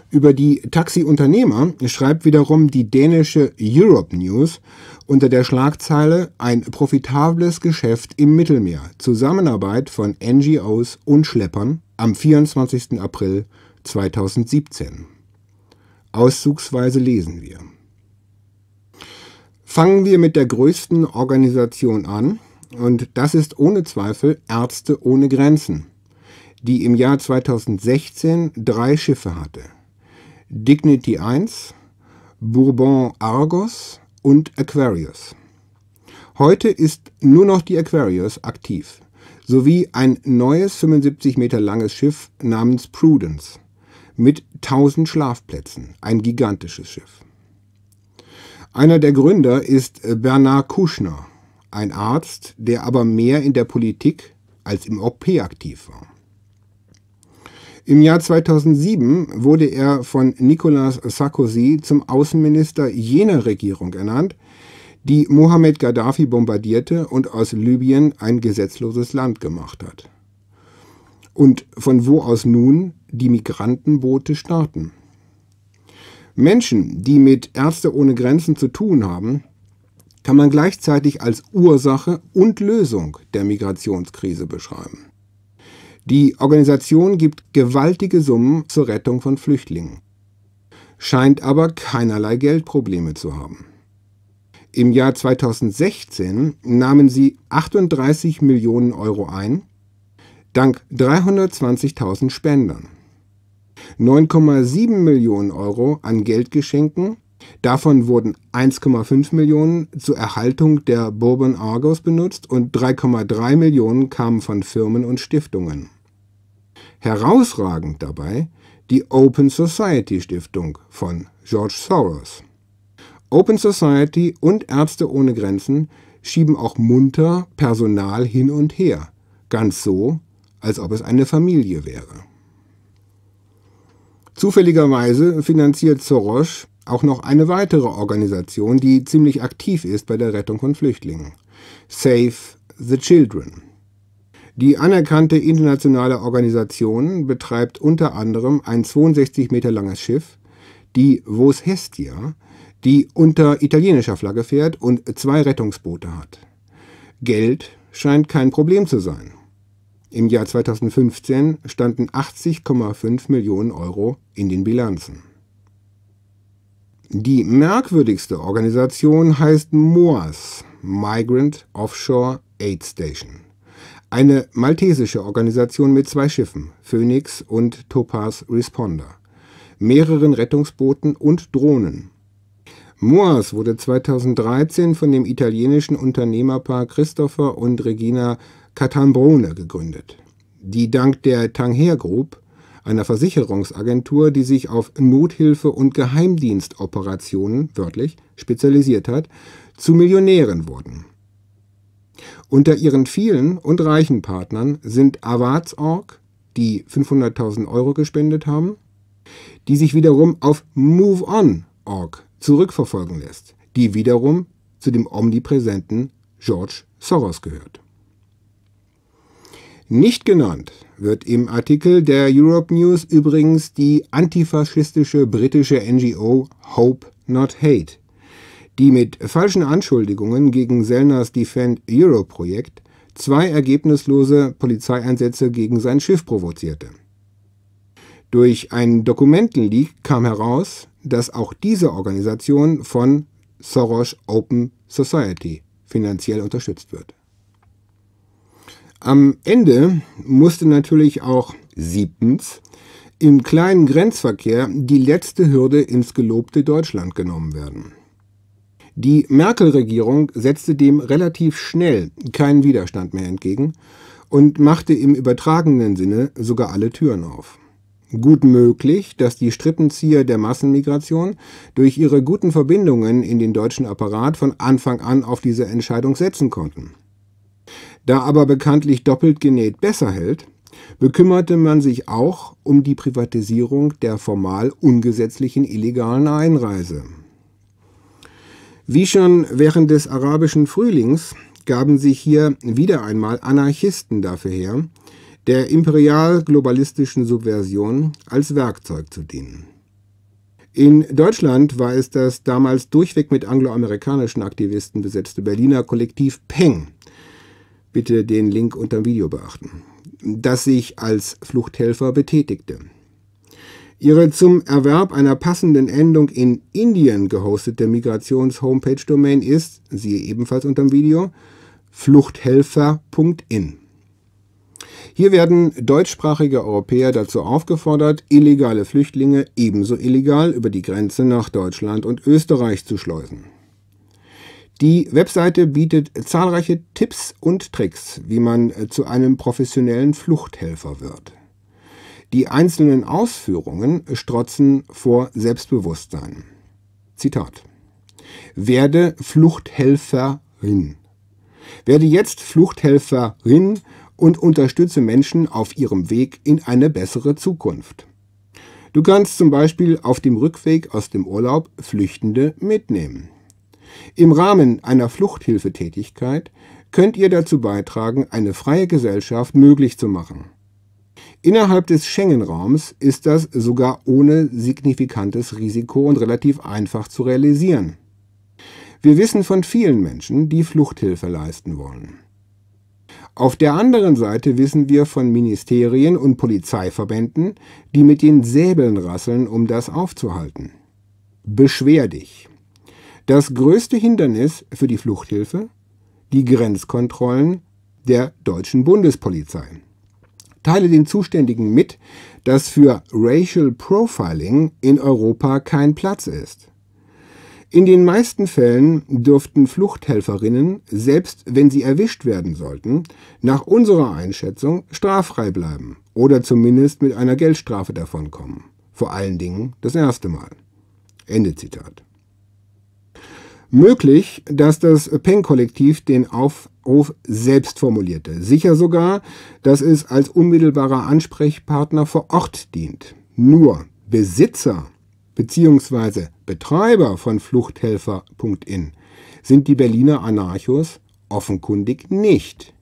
[SPEAKER 1] Über die Taxiunternehmer schreibt wiederum die dänische Europe News unter der Schlagzeile Ein profitables Geschäft im Mittelmeer, Zusammenarbeit von NGOs und Schleppern am 24. April 2017. Auszugsweise lesen wir. Fangen wir mit der größten Organisation an, und das ist ohne Zweifel Ärzte ohne Grenzen, die im Jahr 2016 drei Schiffe hatte. Dignity 1, Bourbon Argos und Aquarius. Heute ist nur noch die Aquarius aktiv, sowie ein neues 75 Meter langes Schiff namens Prudence mit 1000 Schlafplätzen, ein gigantisches Schiff. Einer der Gründer ist äh, Bernard Kouchner, ein Arzt, der aber mehr in der Politik als im OP aktiv war. Im Jahr 2007 wurde er von Nicolas Sarkozy zum Außenminister jener Regierung ernannt, die Mohammed Gaddafi bombardierte und aus Libyen ein gesetzloses Land gemacht hat. Und von wo aus nun die Migrantenboote starten. Menschen, die mit Ärzte ohne Grenzen zu tun haben, kann man gleichzeitig als Ursache und Lösung der Migrationskrise beschreiben. Die Organisation gibt gewaltige Summen zur Rettung von Flüchtlingen, scheint aber keinerlei Geldprobleme zu haben. Im Jahr 2016 nahmen sie 38 Millionen Euro ein, dank 320.000 Spendern. 9,7 Millionen Euro an Geldgeschenken. Davon wurden 1,5 Millionen zur Erhaltung der Bourbon Argos benutzt und 3,3 Millionen kamen von Firmen und Stiftungen. Herausragend dabei die Open Society Stiftung von George Soros. Open Society und Ärzte ohne Grenzen schieben auch munter Personal hin und her, ganz so, als ob es eine Familie wäre. Zufälligerweise finanziert Soros auch noch eine weitere Organisation, die ziemlich aktiv ist bei der Rettung von Flüchtlingen, Save the Children. Die anerkannte internationale Organisation betreibt unter anderem ein 62 Meter langes Schiff, die Vos Hestia, die unter italienischer Flagge fährt und zwei Rettungsboote hat. Geld scheint kein Problem zu sein. Im Jahr 2015 standen 80,5 Millionen Euro in den Bilanzen. Die merkwürdigste Organisation heißt MOAS, Migrant Offshore Aid Station. Eine maltesische Organisation mit zwei Schiffen, Phoenix und Topaz Responder, mehreren Rettungsbooten und Drohnen. MOAS wurde 2013 von dem italienischen Unternehmerpaar Christopher und Regina Katambrone gegründet, die dank der Tangher Group, einer Versicherungsagentur, die sich auf Nothilfe und Geheimdienstoperationen wörtlich spezialisiert hat, zu Millionären wurden. Unter ihren vielen und reichen Partnern sind Avatsorg, die 500.000 Euro gespendet haben, die sich wiederum auf MoveOn.org zurückverfolgen lässt, die wiederum zu dem omnipräsenten George Soros gehört. Nicht genannt wird im Artikel der Europe News übrigens die antifaschistische britische NGO Hope Not Hate, die mit falschen Anschuldigungen gegen Sellners Defend Europe Projekt zwei ergebnislose Polizeieinsätze gegen sein Schiff provozierte. Durch einen Dokumentenleak kam heraus, dass auch diese Organisation von Soros Open Society finanziell unterstützt wird am Ende musste natürlich auch siebtens im kleinen Grenzverkehr die letzte Hürde ins gelobte Deutschland genommen werden. Die Merkel-Regierung setzte dem relativ schnell keinen Widerstand mehr entgegen und machte im übertragenen Sinne sogar alle Türen auf. Gut möglich, dass die Strippenzieher der Massenmigration durch ihre guten Verbindungen in den deutschen Apparat von Anfang an auf diese Entscheidung setzen konnten. Da aber bekanntlich doppelt genäht besser hält, bekümmerte man sich auch um die Privatisierung der formal ungesetzlichen illegalen Einreise. Wie schon während des arabischen Frühlings gaben sich hier wieder einmal Anarchisten dafür her, der imperial-globalistischen Subversion als Werkzeug zu dienen. In Deutschland war es das damals durchweg mit angloamerikanischen Aktivisten besetzte Berliner Kollektiv Peng, Bitte den Link unter dem Video beachten. Dass ich als Fluchthelfer betätigte. Ihre zum Erwerb einer passenden Endung in Indien gehostete Migrations-Homepage-Domain ist, siehe ebenfalls unter dem Video, fluchthelfer.in. Hier werden deutschsprachige Europäer dazu aufgefordert, illegale Flüchtlinge ebenso illegal über die Grenze nach Deutschland und Österreich zu schleusen. Die Webseite bietet zahlreiche Tipps und Tricks, wie man äh, zu einem professionellen Fluchthelfer wird. Die einzelnen Ausführungen strotzen vor Selbstbewusstsein. Zitat. Werde Fluchthelferin. Werde jetzt Fluchthelferin und unterstütze Menschen auf ihrem Weg in eine bessere Zukunft. Du kannst zum Beispiel auf dem Rückweg aus dem Urlaub Flüchtende mitnehmen. Im Rahmen einer Fluchthilfetätigkeit könnt ihr dazu beitragen, eine freie Gesellschaft möglich zu machen. Innerhalb des Schengen-Raums ist das sogar ohne signifikantes Risiko und relativ einfach zu realisieren. Wir wissen von vielen Menschen, die Fluchthilfe leisten wollen. Auf der anderen Seite wissen wir von Ministerien und Polizeiverbänden, die mit den Säbeln rasseln, um das aufzuhalten. Beschwer dich. Das größte Hindernis für die Fluchthilfe? Die Grenzkontrollen der deutschen Bundespolizei. Teile den Zuständigen mit, dass für Racial Profiling in Europa kein Platz ist. In den meisten Fällen dürften Fluchthelferinnen, selbst wenn sie erwischt werden sollten, nach unserer Einschätzung straffrei bleiben oder zumindest mit einer Geldstrafe davonkommen. Vor allen Dingen das erste Mal. Ende Zitat möglich, dass das Peng-Kollektiv den Aufruf selbst formulierte. Sicher sogar, dass es als unmittelbarer Ansprechpartner vor Ort dient. Nur Besitzer bzw. Betreiber von Fluchthelfer.in sind die Berliner Anarchos offenkundig nicht.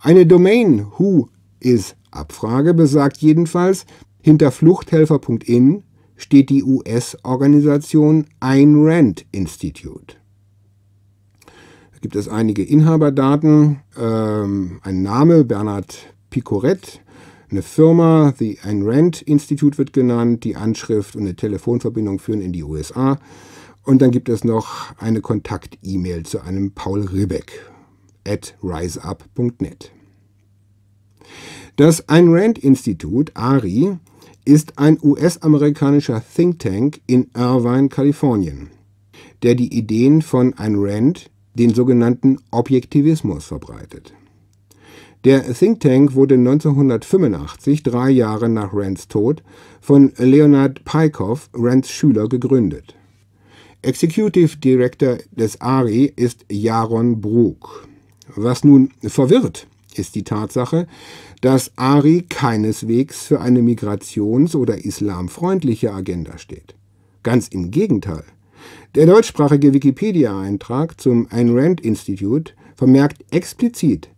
[SPEAKER 1] Eine Domain Who is Abfrage besagt jedenfalls, hinter fluchthelfer.in steht die US-Organisation Ayn Rand Institute. Da gibt es einige Inhaberdaten, ähm, ein Name Bernhard Picoret, eine Firma, die Ayn Rand Institute wird genannt, die Anschrift und eine Telefonverbindung führen in die USA. Und dann gibt es noch eine Kontakt-E-Mail zu einem Paul Ribbeck at riseup.net. Das Ayn Rand Institut, ARI, ist ein US-amerikanischer Think Tank in Irvine, Kalifornien, der die Ideen von Ayn Rand, den sogenannten Objektivismus, verbreitet. Der Think Tank wurde 1985, drei Jahre nach Rands Tod, von Leonard Peikoff, Rands Schüler, gegründet. Executive Director des ARI ist Jaron Brug. Was nun verwirrt, ist die Tatsache, dass Ari keineswegs für eine migrations- oder islamfreundliche Agenda steht. Ganz im Gegenteil. Der deutschsprachige Wikipedia-Eintrag zum Ayn Rand Institute vermerkt explizit,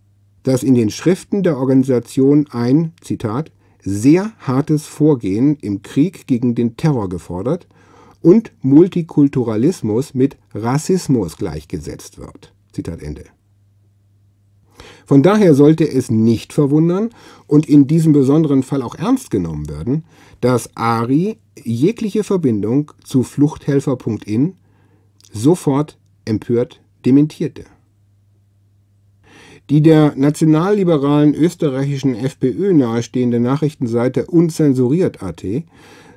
[SPEAKER 1] dass in den Schriften der Organisation ein, Zitat, sehr hartes Vorgehen im Krieg gegen den Terror gefordert und Multikulturalismus mit Rassismus gleichgesetzt wird. Zitat Ende. Von daher sollte es nicht verwundern und in diesem besonderen Fall auch ernst genommen werden, dass Ari jegliche Verbindung zu Fluchthelfer.in sofort empört dementierte. Die der nationalliberalen österreichischen FPÖ nahestehende Nachrichtenseite unzensuriert.at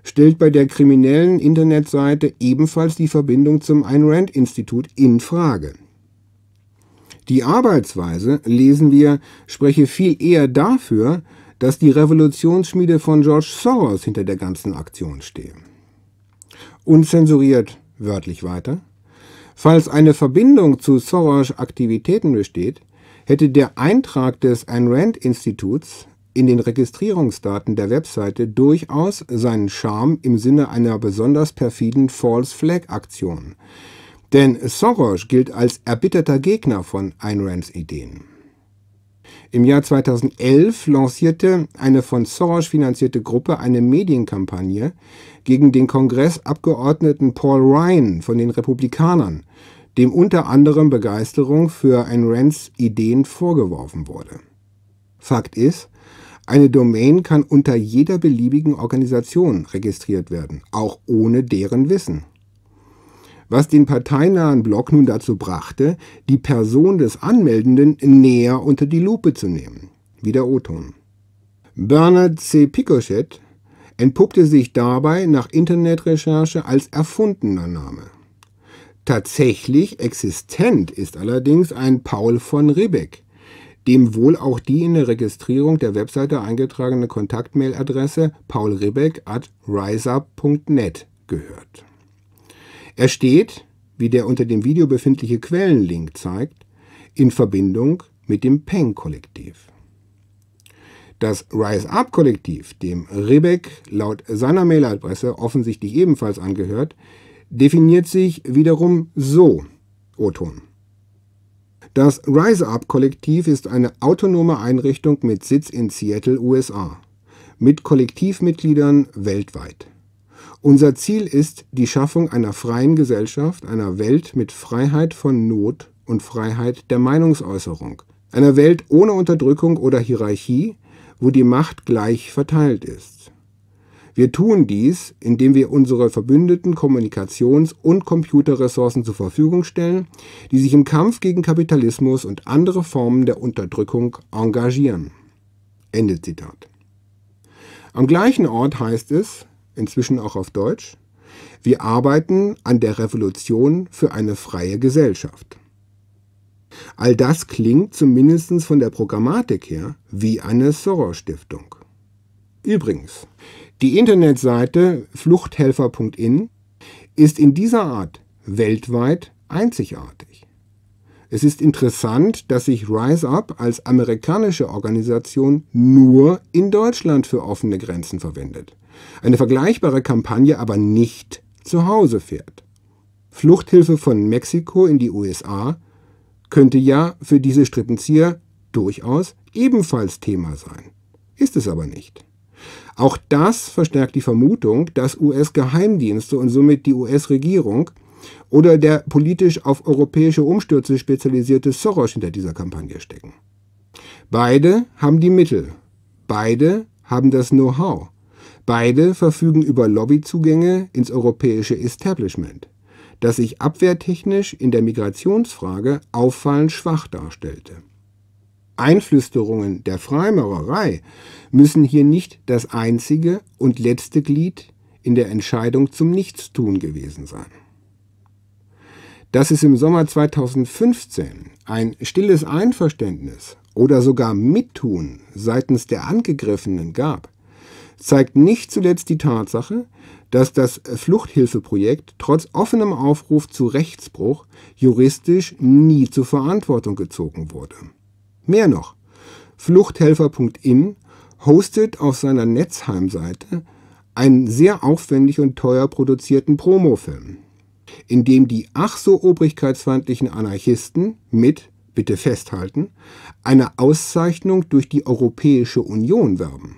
[SPEAKER 1] stellt bei der kriminellen Internetseite ebenfalls die Verbindung zum Ayn Rand Institut in Frage. Die Arbeitsweise, lesen wir, spreche viel eher dafür, dass die Revolutionsschmiede von George Soros hinter der ganzen Aktion stehe. Unzensuriert wörtlich weiter. Falls eine Verbindung zu Soros Aktivitäten besteht, hätte der Eintrag des Ayn Rand Instituts in den Registrierungsdaten der Webseite durchaus seinen Charme im Sinne einer besonders perfiden False Flag Aktion, denn Soros gilt als erbitterter Gegner von Ayn Rands Ideen. Im Jahr 2011 lancierte eine von Soros finanzierte Gruppe eine Medienkampagne gegen den Kongressabgeordneten Paul Ryan von den Republikanern, dem unter anderem Begeisterung für Ayn Rands Ideen vorgeworfen wurde. Fakt ist, eine Domain kann unter jeder beliebigen Organisation registriert werden, auch ohne deren Wissen was den parteinahen Block nun dazu brachte, die Person des Anmeldenden näher unter die Lupe zu nehmen. Wieder Oton. Bernard C. Picochet entpuppte sich dabei nach Internetrecherche als erfundener Name. Tatsächlich existent ist allerdings ein Paul von Ribbeck, dem wohl auch die in der Registrierung der Webseite eingetragene Kontaktmailadresse paulribbeck at riseup.net gehört. Er steht, wie der unter dem Video befindliche Quellenlink zeigt, in Verbindung mit dem Peng-Kollektiv. Das Rise Up Kollektiv, dem Rebeck laut seiner Mailadresse offensichtlich ebenfalls angehört, definiert sich wiederum so, Oton. Das Rise Up Kollektiv ist eine autonome Einrichtung mit Sitz in Seattle, USA, mit Kollektivmitgliedern weltweit. Unser Ziel ist die Schaffung einer freien Gesellschaft, einer Welt mit Freiheit von Not und Freiheit der Meinungsäußerung, einer Welt ohne Unterdrückung oder Hierarchie, wo die Macht gleich verteilt ist. Wir tun dies, indem wir unsere verbündeten Kommunikations- und Computerressourcen zur Verfügung stellen, die sich im Kampf gegen Kapitalismus und andere Formen der Unterdrückung engagieren. Ende Zitat. Am gleichen Ort heißt es, inzwischen auch auf Deutsch. Wir arbeiten an der Revolution für eine freie Gesellschaft. All das klingt zumindest von der Programmatik her wie eine Soros-Stiftung. Übrigens, die Internetseite fluchthelfer.in ist in dieser Art weltweit einzigartig. Es ist interessant, dass sich Rise Up als amerikanische Organisation nur in Deutschland für offene Grenzen verwendet eine vergleichbare Kampagne aber nicht zu Hause fährt. Fluchthilfe von Mexiko in die USA könnte ja für diese Strippenzieher durchaus ebenfalls Thema sein. Ist es aber nicht. Auch das verstärkt die Vermutung, dass US-Geheimdienste und somit die US-Regierung oder der politisch auf europäische Umstürze spezialisierte Soros hinter dieser Kampagne stecken. Beide haben die Mittel, beide haben das Know-how, Beide verfügen über Lobbyzugänge ins europäische Establishment, das sich abwehrtechnisch in der Migrationsfrage auffallend schwach darstellte. Einflüsterungen der Freimaurerei müssen hier nicht das einzige und letzte Glied in der Entscheidung zum Nichtstun gewesen sein. Dass es im Sommer 2015 ein stilles Einverständnis oder sogar Mittun seitens der Angegriffenen gab, zeigt nicht zuletzt die Tatsache, dass das Fluchthilfeprojekt trotz offenem Aufruf zu Rechtsbruch juristisch nie zur Verantwortung gezogen wurde. Mehr noch, Fluchthelfer.in hostet auf seiner Netzheimseite einen sehr aufwendig und teuer produzierten Promofilm, in dem die ach so obrigkeitsfeindlichen Anarchisten mit, bitte festhalten, einer Auszeichnung durch die Europäische Union werben.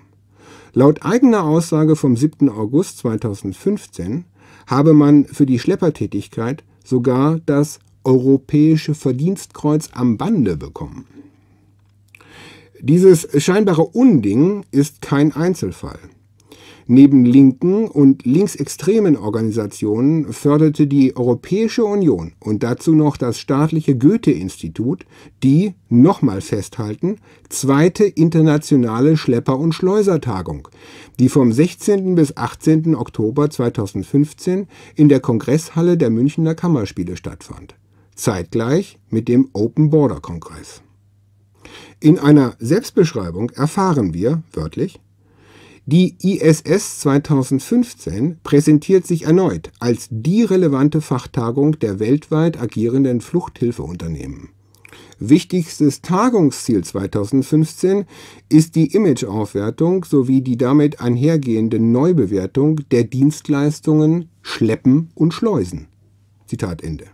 [SPEAKER 1] Laut eigener Aussage vom 7. August 2015 habe man für die Schleppertätigkeit sogar das Europäische Verdienstkreuz am Bande bekommen. Dieses scheinbare Unding ist kein Einzelfall. Neben linken und linksextremen Organisationen förderte die Europäische Union und dazu noch das staatliche Goethe-Institut die, nochmal festhalten, zweite internationale Schlepper- und Schleusertagung, die vom 16. bis 18. Oktober 2015 in der Kongresshalle der Münchner Kammerspiele stattfand, zeitgleich mit dem Open Border Kongress. In einer Selbstbeschreibung erfahren wir, wörtlich, die ISS 2015 präsentiert sich erneut als die relevante Fachtagung der weltweit agierenden Fluchthilfeunternehmen. Wichtigstes Tagungsziel 2015 ist die Imageaufwertung sowie die damit einhergehende Neubewertung der Dienstleistungen Schleppen und Schleusen. Zitat Ende.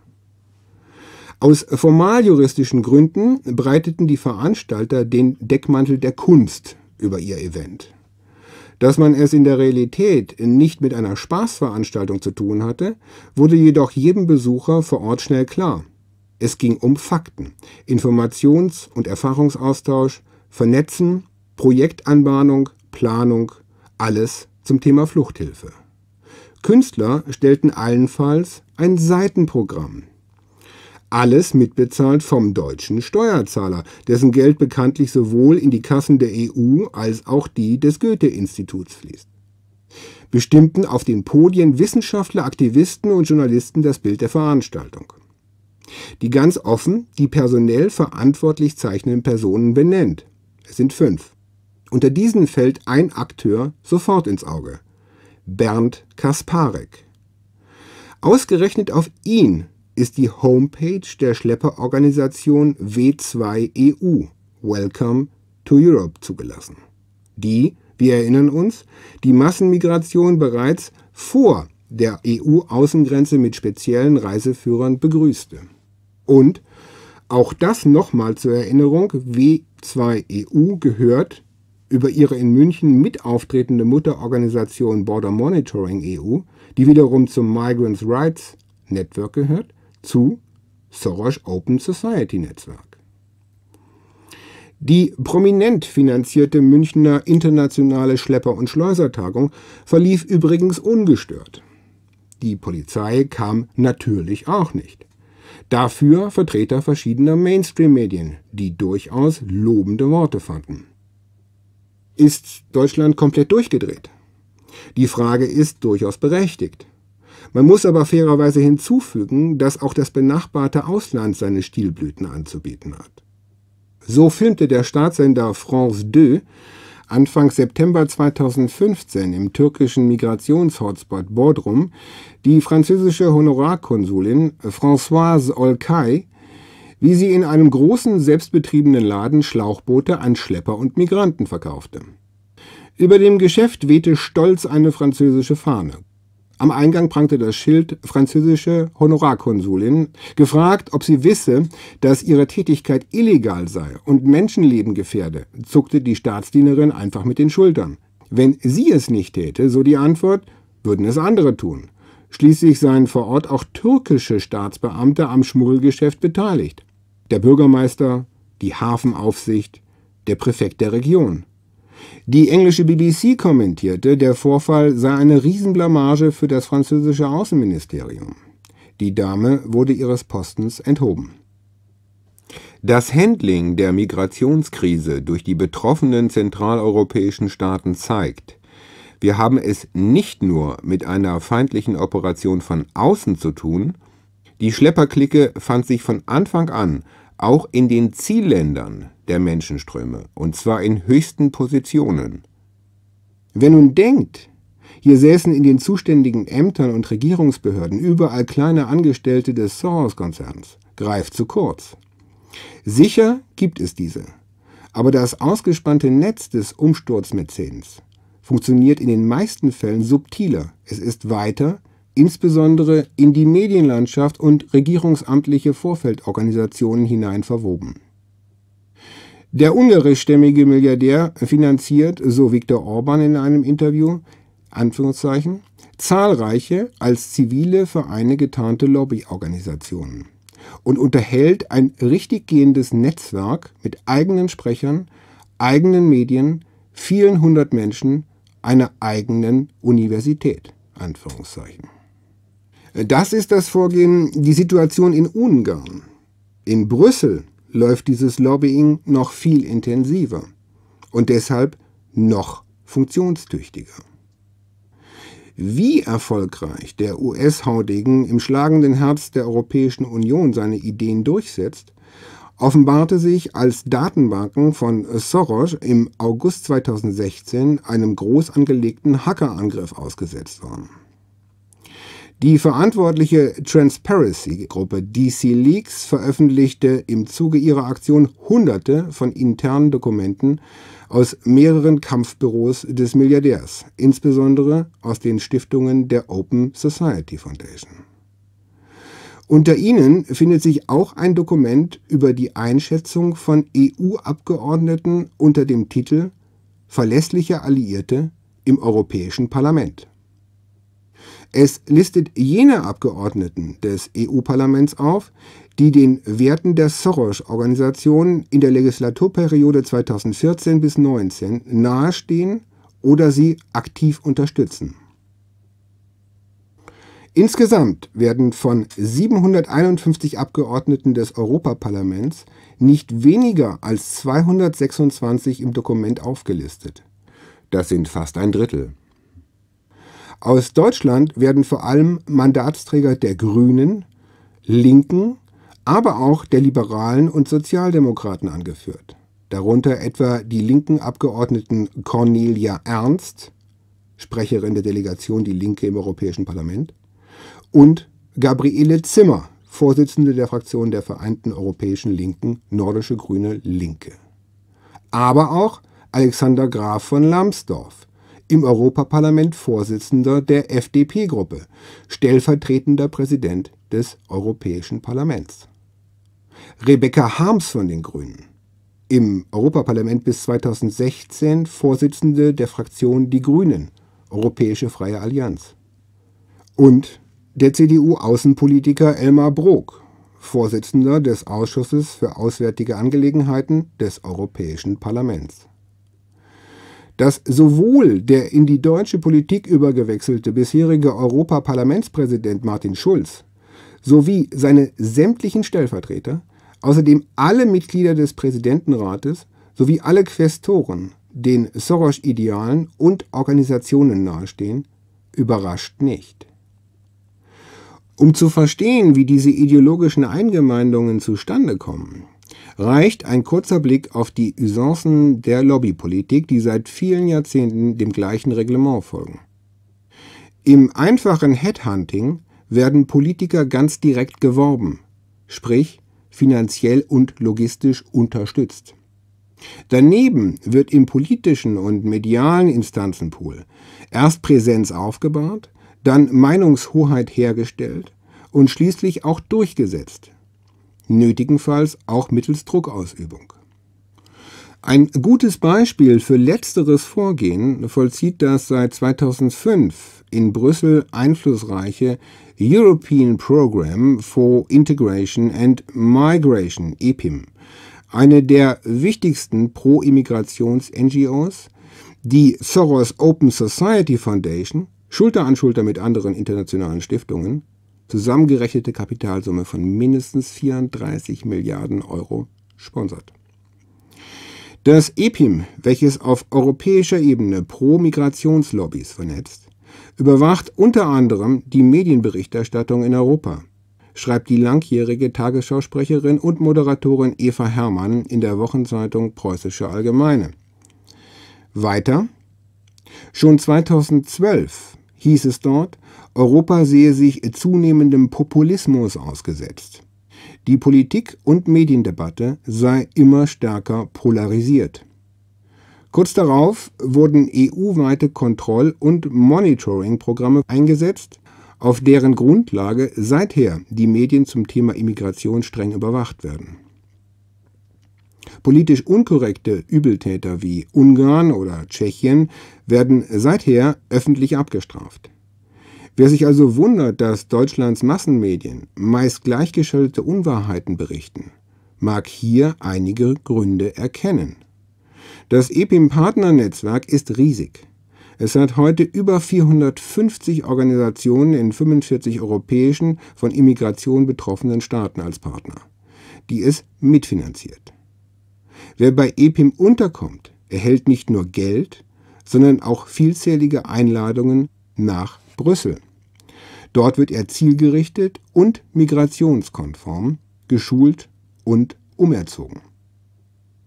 [SPEAKER 1] Aus formaljuristischen Gründen breiteten die Veranstalter den Deckmantel der Kunst über ihr Event. Dass man es in der Realität nicht mit einer Spaßveranstaltung zu tun hatte, wurde jedoch jedem Besucher vor Ort schnell klar. Es ging um Fakten, Informations- und Erfahrungsaustausch, Vernetzen, Projektanbahnung, Planung, alles zum Thema Fluchthilfe. Künstler stellten allenfalls ein Seitenprogramm alles mitbezahlt vom deutschen Steuerzahler, dessen Geld bekanntlich sowohl in die Kassen der EU als auch die des Goethe-Instituts fließt. Bestimmten auf den Podien Wissenschaftler, Aktivisten und Journalisten das Bild der Veranstaltung. Die ganz offen die personell verantwortlich zeichnenden Personen benennt. Es sind fünf. Unter diesen fällt ein Akteur sofort ins Auge. Bernd Kasparek. Ausgerechnet auf ihn ist die Homepage der Schlepperorganisation W2EU e Welcome to Europe zugelassen, die, wir erinnern uns, die Massenmigration bereits vor der EU-Außengrenze mit speziellen Reiseführern begrüßte. Und auch das nochmal zur Erinnerung, W2EU e gehört über ihre in München mit auftretende Mutterorganisation Border Monitoring EU, die wiederum zum Migrants Rights Network gehört, zu Soros Open Society Netzwerk. Die prominent finanzierte Münchner Internationale Schlepper- und Schleusertagung verlief übrigens ungestört. Die Polizei kam natürlich auch nicht. Dafür Vertreter verschiedener Mainstream-Medien, die durchaus lobende Worte fanden. Ist Deutschland komplett durchgedreht? Die Frage ist durchaus berechtigt. Man muss aber fairerweise hinzufügen, dass auch das benachbarte Ausland seine Stilblüten anzubieten hat. So filmte der Staatssender France 2 Anfang September 2015 im türkischen Migrationshotspot Bodrum die französische Honorarkonsulin Françoise Olkay, wie sie in einem großen selbstbetriebenen Laden Schlauchboote an Schlepper und Migranten verkaufte. Über dem Geschäft wehte stolz eine französische Fahne. Am Eingang prangte das Schild französische Honorarkonsulin, gefragt, ob sie wisse, dass ihre Tätigkeit illegal sei und Menschenleben gefährde, zuckte die Staatsdienerin einfach mit den Schultern. Wenn sie es nicht täte, so die Antwort, würden es andere tun. Schließlich seien vor Ort auch türkische Staatsbeamte am Schmuggelgeschäft beteiligt. Der Bürgermeister, die Hafenaufsicht, der Präfekt der Region. Die englische BBC kommentierte, der Vorfall sei eine Riesenblamage für das französische Außenministerium. Die Dame wurde ihres Postens enthoben. Das Handling der Migrationskrise durch die betroffenen zentraleuropäischen Staaten zeigt, wir haben es nicht nur mit einer feindlichen Operation von außen zu tun, die Schlepperklicke fand sich von Anfang an auch in den Zielländern der Menschenströme, und zwar in höchsten Positionen. Wer nun denkt, hier säßen in den zuständigen Ämtern und Regierungsbehörden überall kleine Angestellte des Soros-Konzerns, greift zu kurz. Sicher gibt es diese, aber das ausgespannte Netz des Umsturzmäzens funktioniert in den meisten Fällen subtiler, es ist weiter, insbesondere in die Medienlandschaft und regierungsamtliche Vorfeldorganisationen hinein verwoben. Der ungarischstämmige Milliardär finanziert, so Viktor Orban in einem Interview, Anführungszeichen, zahlreiche als zivile Vereine getarnte Lobbyorganisationen und unterhält ein richtiggehendes Netzwerk mit eigenen Sprechern, eigenen Medien, vielen hundert Menschen, einer eigenen Universität. Anführungszeichen. Das ist das Vorgehen, die Situation in Ungarn. In Brüssel läuft dieses Lobbying noch viel intensiver und deshalb noch funktionstüchtiger. Wie erfolgreich der US-Haudegen im schlagenden Herz der Europäischen Union seine Ideen durchsetzt, offenbarte sich als Datenbanken von Soros im August 2016 einem groß angelegten Hackerangriff ausgesetzt worden. Die verantwortliche Transparency-Gruppe DC Leaks veröffentlichte im Zuge ihrer Aktion Hunderte von internen Dokumenten aus mehreren Kampfbüros des Milliardärs, insbesondere aus den Stiftungen der Open Society Foundation. Unter ihnen findet sich auch ein Dokument über die Einschätzung von EU-Abgeordneten unter dem Titel Verlässliche Alliierte im Europäischen Parlament. Es listet jene Abgeordneten des EU-Parlaments auf, die den Werten der Soros-Organisation in der Legislaturperiode 2014 bis 2019 nahestehen oder sie aktiv unterstützen. Insgesamt werden von 751 Abgeordneten des Europaparlaments nicht weniger als 226 im Dokument aufgelistet. Das sind fast ein Drittel. Aus Deutschland werden vor allem Mandatsträger der Grünen, Linken, aber auch der Liberalen und Sozialdemokraten angeführt, darunter etwa die linken Abgeordneten Cornelia Ernst, Sprecherin der Delegation Die Linke im Europäischen Parlament, und Gabriele Zimmer, Vorsitzende der Fraktion der Vereinten Europäischen Linken, Nordische Grüne Linke. Aber auch Alexander Graf von Lambsdorff, im Europaparlament Vorsitzender der FDP-Gruppe, stellvertretender Präsident des Europäischen Parlaments. Rebecca Harms von den Grünen, im Europaparlament bis 2016 Vorsitzende der Fraktion Die Grünen, Europäische Freie Allianz. Und der CDU-Außenpolitiker Elmar Brok, Vorsitzender des Ausschusses für Auswärtige Angelegenheiten des Europäischen Parlaments dass sowohl der in die deutsche Politik übergewechselte bisherige Europaparlamentspräsident Martin Schulz sowie seine sämtlichen Stellvertreter, außerdem alle Mitglieder des Präsidentenrates sowie alle Questoren den Soros-Idealen und Organisationen nahestehen, überrascht nicht. Um zu verstehen, wie diese ideologischen Eingemeindungen zustande kommen, reicht ein kurzer Blick auf die Usancen der Lobbypolitik, die seit vielen Jahrzehnten dem gleichen Reglement folgen. Im einfachen Headhunting werden Politiker ganz direkt geworben, sprich finanziell und logistisch unterstützt. Daneben wird im politischen und medialen Instanzenpool erst Präsenz aufgebaut, dann Meinungshoheit hergestellt und schließlich auch durchgesetzt nötigenfalls auch mittels Druckausübung. Ein gutes Beispiel für letzteres Vorgehen vollzieht das seit 2005 in Brüssel einflussreiche European Program for Integration and Migration EPIM, eine der wichtigsten Pro-Immigrations-NGOs, die Soros Open Society Foundation, Schulter an Schulter mit anderen internationalen Stiftungen, zusammengerechnete Kapitalsumme von mindestens 34 Milliarden Euro sponsert. Das EPIM, welches auf europäischer Ebene pro-Migrationslobbys vernetzt, überwacht unter anderem die Medienberichterstattung in Europa, schreibt die langjährige Tagesschausprecherin und Moderatorin Eva Herrmann in der Wochenzeitung Preußische Allgemeine. Weiter Schon 2012 hieß es dort, Europa sehe sich zunehmendem Populismus ausgesetzt. Die Politik und Mediendebatte sei immer stärker polarisiert. Kurz darauf wurden EU-weite Kontroll- und Monitoring-Programme eingesetzt, auf deren Grundlage seither die Medien zum Thema Immigration streng überwacht werden. Politisch unkorrekte Übeltäter wie Ungarn oder Tschechien werden seither öffentlich abgestraft. Wer sich also wundert, dass Deutschlands Massenmedien meist gleichgeschaltete Unwahrheiten berichten, mag hier einige Gründe erkennen. Das EPIM-Partnernetzwerk ist riesig. Es hat heute über 450 Organisationen in 45 europäischen, von Immigration betroffenen Staaten als Partner, die es mitfinanziert. Wer bei EPIM unterkommt, erhält nicht nur Geld, sondern auch vielzählige Einladungen nach Brüssel. Dort wird er zielgerichtet und migrationskonform geschult und umerzogen.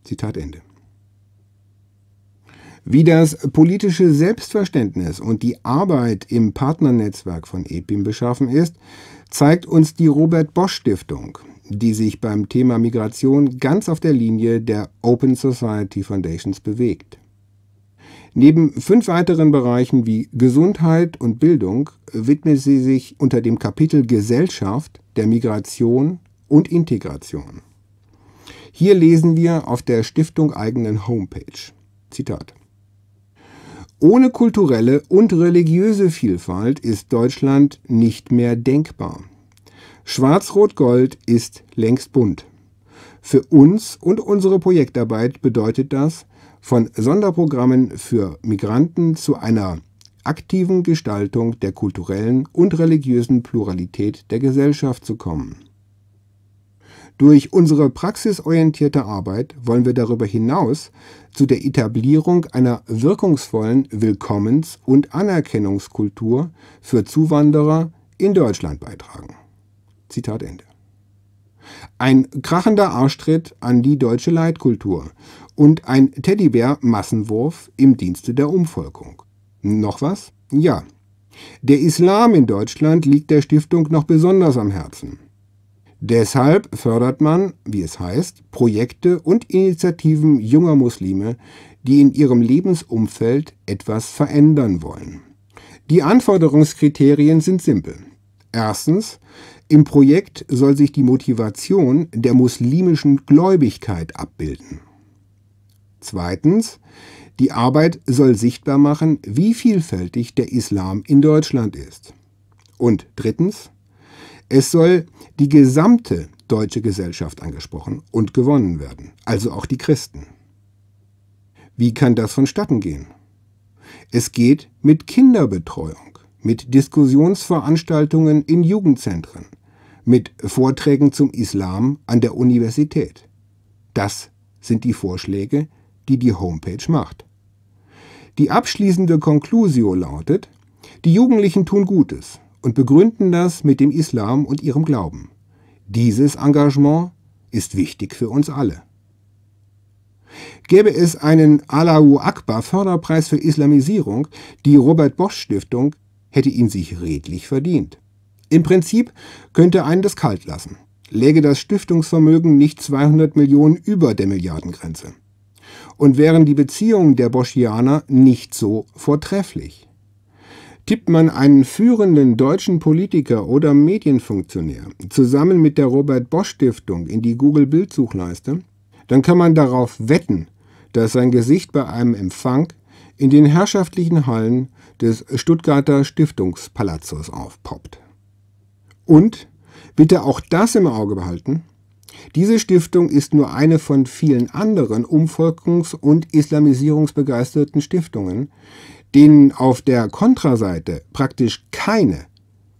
[SPEAKER 1] Zitat Ende. Wie das politische Selbstverständnis und die Arbeit im Partnernetzwerk von EPIM beschaffen ist, zeigt uns die Robert Bosch Stiftung, die sich beim Thema Migration ganz auf der Linie der Open Society Foundations bewegt. Neben fünf weiteren Bereichen wie Gesundheit und Bildung widmet sie sich unter dem Kapitel Gesellschaft der Migration und Integration. Hier lesen wir auf der Stiftung eigenen Homepage. Zitat. Ohne kulturelle und religiöse Vielfalt ist Deutschland nicht mehr denkbar. Schwarz-Rot-Gold ist längst bunt. Für uns und unsere Projektarbeit bedeutet das, von Sonderprogrammen für Migranten zu einer aktiven Gestaltung der kulturellen und religiösen Pluralität der Gesellschaft zu kommen. Durch unsere praxisorientierte Arbeit wollen wir darüber hinaus zu der Etablierung einer wirkungsvollen Willkommens- und Anerkennungskultur für Zuwanderer in Deutschland beitragen. Zitat Ende. Ein krachender Arschtritt an die deutsche Leitkultur und ein Teddybär-Massenwurf im Dienste der Umvolkung. Noch was? Ja. Der Islam in Deutschland liegt der Stiftung noch besonders am Herzen. Deshalb fördert man, wie es heißt, Projekte und Initiativen junger Muslime, die in ihrem Lebensumfeld etwas verändern wollen. Die Anforderungskriterien sind simpel. Erstens, im Projekt soll sich die Motivation der muslimischen Gläubigkeit abbilden. Zweitens, die Arbeit soll sichtbar machen, wie vielfältig der Islam in Deutschland ist. Und drittens, es soll die gesamte deutsche Gesellschaft angesprochen und gewonnen werden, also auch die Christen. Wie kann das vonstatten gehen? Es geht mit Kinderbetreuung, mit Diskussionsveranstaltungen in Jugendzentren, mit Vorträgen zum Islam an der Universität. Das sind die Vorschläge, die die Homepage macht. Die abschließende Conclusio lautet, die Jugendlichen tun Gutes und begründen das mit dem Islam und ihrem Glauben. Dieses Engagement ist wichtig für uns alle. Gäbe es einen Allahu Akbar Förderpreis für Islamisierung, die Robert Bosch Stiftung hätte ihn sich redlich verdient. Im Prinzip könnte einen das kalt lassen, läge das Stiftungsvermögen nicht 200 Millionen über der Milliardengrenze und wären die Beziehungen der Boschianer nicht so vortrefflich. Tippt man einen führenden deutschen Politiker oder Medienfunktionär zusammen mit der Robert Bosch Stiftung in die Google Bildsuchleiste, dann kann man darauf wetten, dass sein Gesicht bei einem Empfang in den herrschaftlichen Hallen des Stuttgarter Stiftungspalazzos aufpoppt. Und, bitte auch das im Auge behalten, diese Stiftung ist nur eine von vielen anderen umvolkungs- und islamisierungsbegeisterten Stiftungen, denen auf der Kontraseite praktisch keine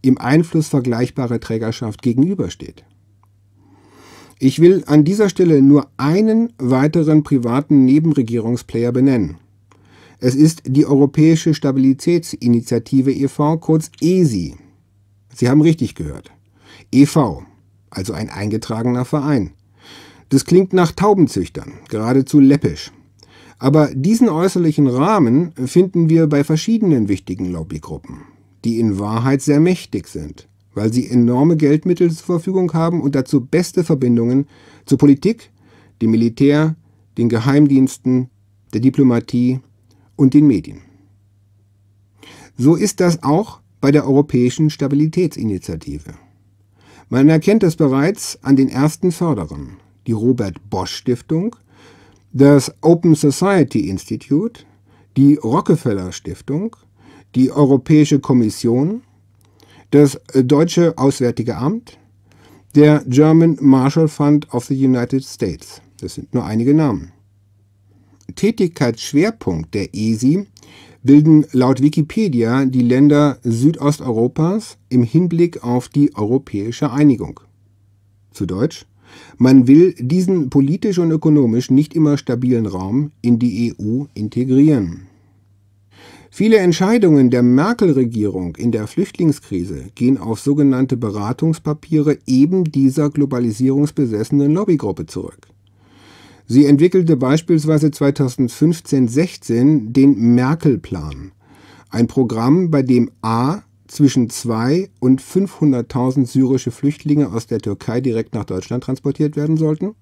[SPEAKER 1] im Einfluss vergleichbare Trägerschaft gegenübersteht. Ich will an dieser Stelle nur einen weiteren privaten Nebenregierungsplayer benennen. Es ist die Europäische Stabilitätsinitiative e.V., kurz ESI. Sie haben richtig gehört. EV also ein eingetragener Verein. Das klingt nach Taubenzüchtern, geradezu läppisch. Aber diesen äußerlichen Rahmen finden wir bei verschiedenen wichtigen Lobbygruppen, die in Wahrheit sehr mächtig sind, weil sie enorme Geldmittel zur Verfügung haben und dazu beste Verbindungen zur Politik, dem Militär, den Geheimdiensten, der Diplomatie und den Medien. So ist das auch bei der Europäischen Stabilitätsinitiative. Man erkennt es bereits an den ersten Förderern, die Robert Bosch Stiftung, das Open Society Institute, die Rockefeller Stiftung, die Europäische Kommission, das Deutsche Auswärtige Amt, der German Marshall Fund of the United States. Das sind nur einige Namen. Tätigkeitsschwerpunkt der ESI bilden laut Wikipedia die Länder Südosteuropas im Hinblick auf die europäische Einigung. Zu deutsch Man will diesen politisch und ökonomisch nicht immer stabilen Raum in die EU integrieren. Viele Entscheidungen der Merkel-Regierung in der Flüchtlingskrise gehen auf sogenannte Beratungspapiere eben dieser globalisierungsbesessenen Lobbygruppe zurück Sie entwickelte beispielsweise 2015-16 den Merkel-Plan, ein Programm, bei dem A zwischen 2 und 500.000 syrische Flüchtlinge aus der Türkei direkt nach Deutschland transportiert werden sollten,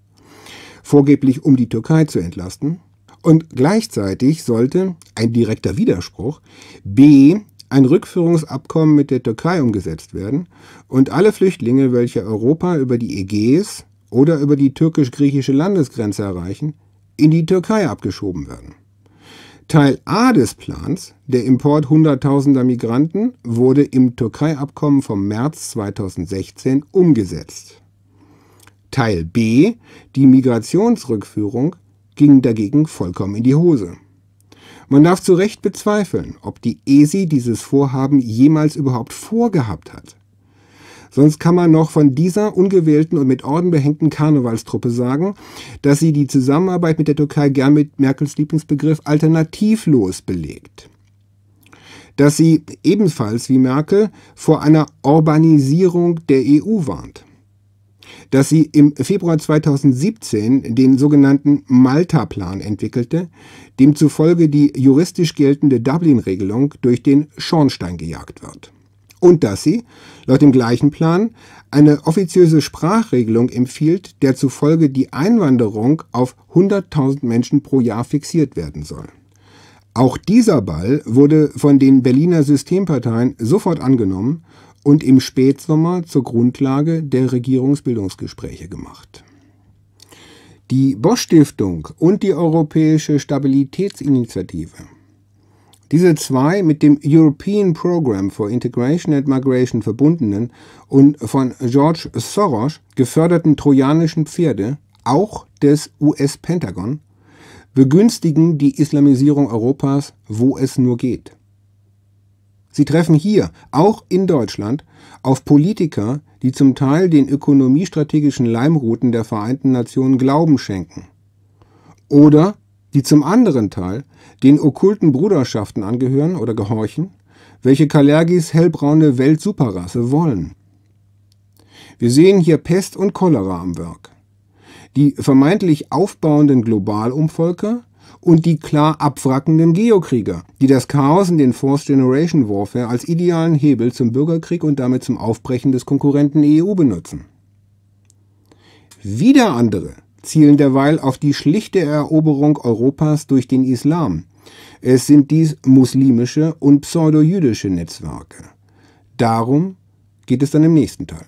[SPEAKER 1] vorgeblich um die Türkei zu entlasten, und gleichzeitig sollte ein direkter Widerspruch B ein Rückführungsabkommen mit der Türkei umgesetzt werden und alle Flüchtlinge, welche Europa über die Ägäis oder über die türkisch-griechische Landesgrenze erreichen, in die Türkei abgeschoben werden. Teil A des Plans, der Import Hunderttausender Migranten, wurde im Türkei-Abkommen vom März 2016 umgesetzt. Teil B, die Migrationsrückführung, ging dagegen vollkommen in die Hose. Man darf zu Recht bezweifeln, ob die ESI dieses Vorhaben jemals überhaupt vorgehabt hat. Sonst kann man noch von dieser ungewählten und mit Orden behängten Karnevalstruppe sagen, dass sie die Zusammenarbeit mit der Türkei gern mit Merkels Lieblingsbegriff alternativlos belegt dass sie ebenfalls wie Merkel vor einer Urbanisierung der EU warnt. Dass sie im Februar 2017 den sogenannten Malta-Plan entwickelte, demzufolge die juristisch geltende Dublin-Regelung durch den Schornstein gejagt wird und dass sie, laut dem gleichen Plan, eine offiziöse Sprachregelung empfiehlt, der zufolge die Einwanderung auf 100.000 Menschen pro Jahr fixiert werden soll. Auch dieser Ball wurde von den Berliner Systemparteien sofort angenommen und im Spätsommer zur Grundlage der Regierungsbildungsgespräche gemacht. Die Bosch Stiftung und die Europäische Stabilitätsinitiative diese zwei mit dem European Program for Integration and Migration verbundenen und von George Soros geförderten trojanischen Pferde, auch des US-Pentagon, begünstigen die Islamisierung Europas, wo es nur geht. Sie treffen hier, auch in Deutschland, auf Politiker, die zum Teil den ökonomiestrategischen Leimrouten der Vereinten Nationen Glauben schenken. Oder die zum anderen Teil den okkulten Bruderschaften angehören oder gehorchen, welche Kalergis hellbraune Weltsuperrasse wollen. Wir sehen hier Pest und Cholera am Werk. Die vermeintlich aufbauenden Globalumvolker und die klar abwrackenden Geokrieger, die das Chaos in den Force Generation Warfare als idealen Hebel zum Bürgerkrieg und damit zum Aufbrechen des Konkurrenten EU benutzen. Wieder andere zielen derweil auf die schlichte Eroberung Europas durch den Islam, es sind dies muslimische und pseudo-jüdische Netzwerke. Darum geht es dann im nächsten Teil.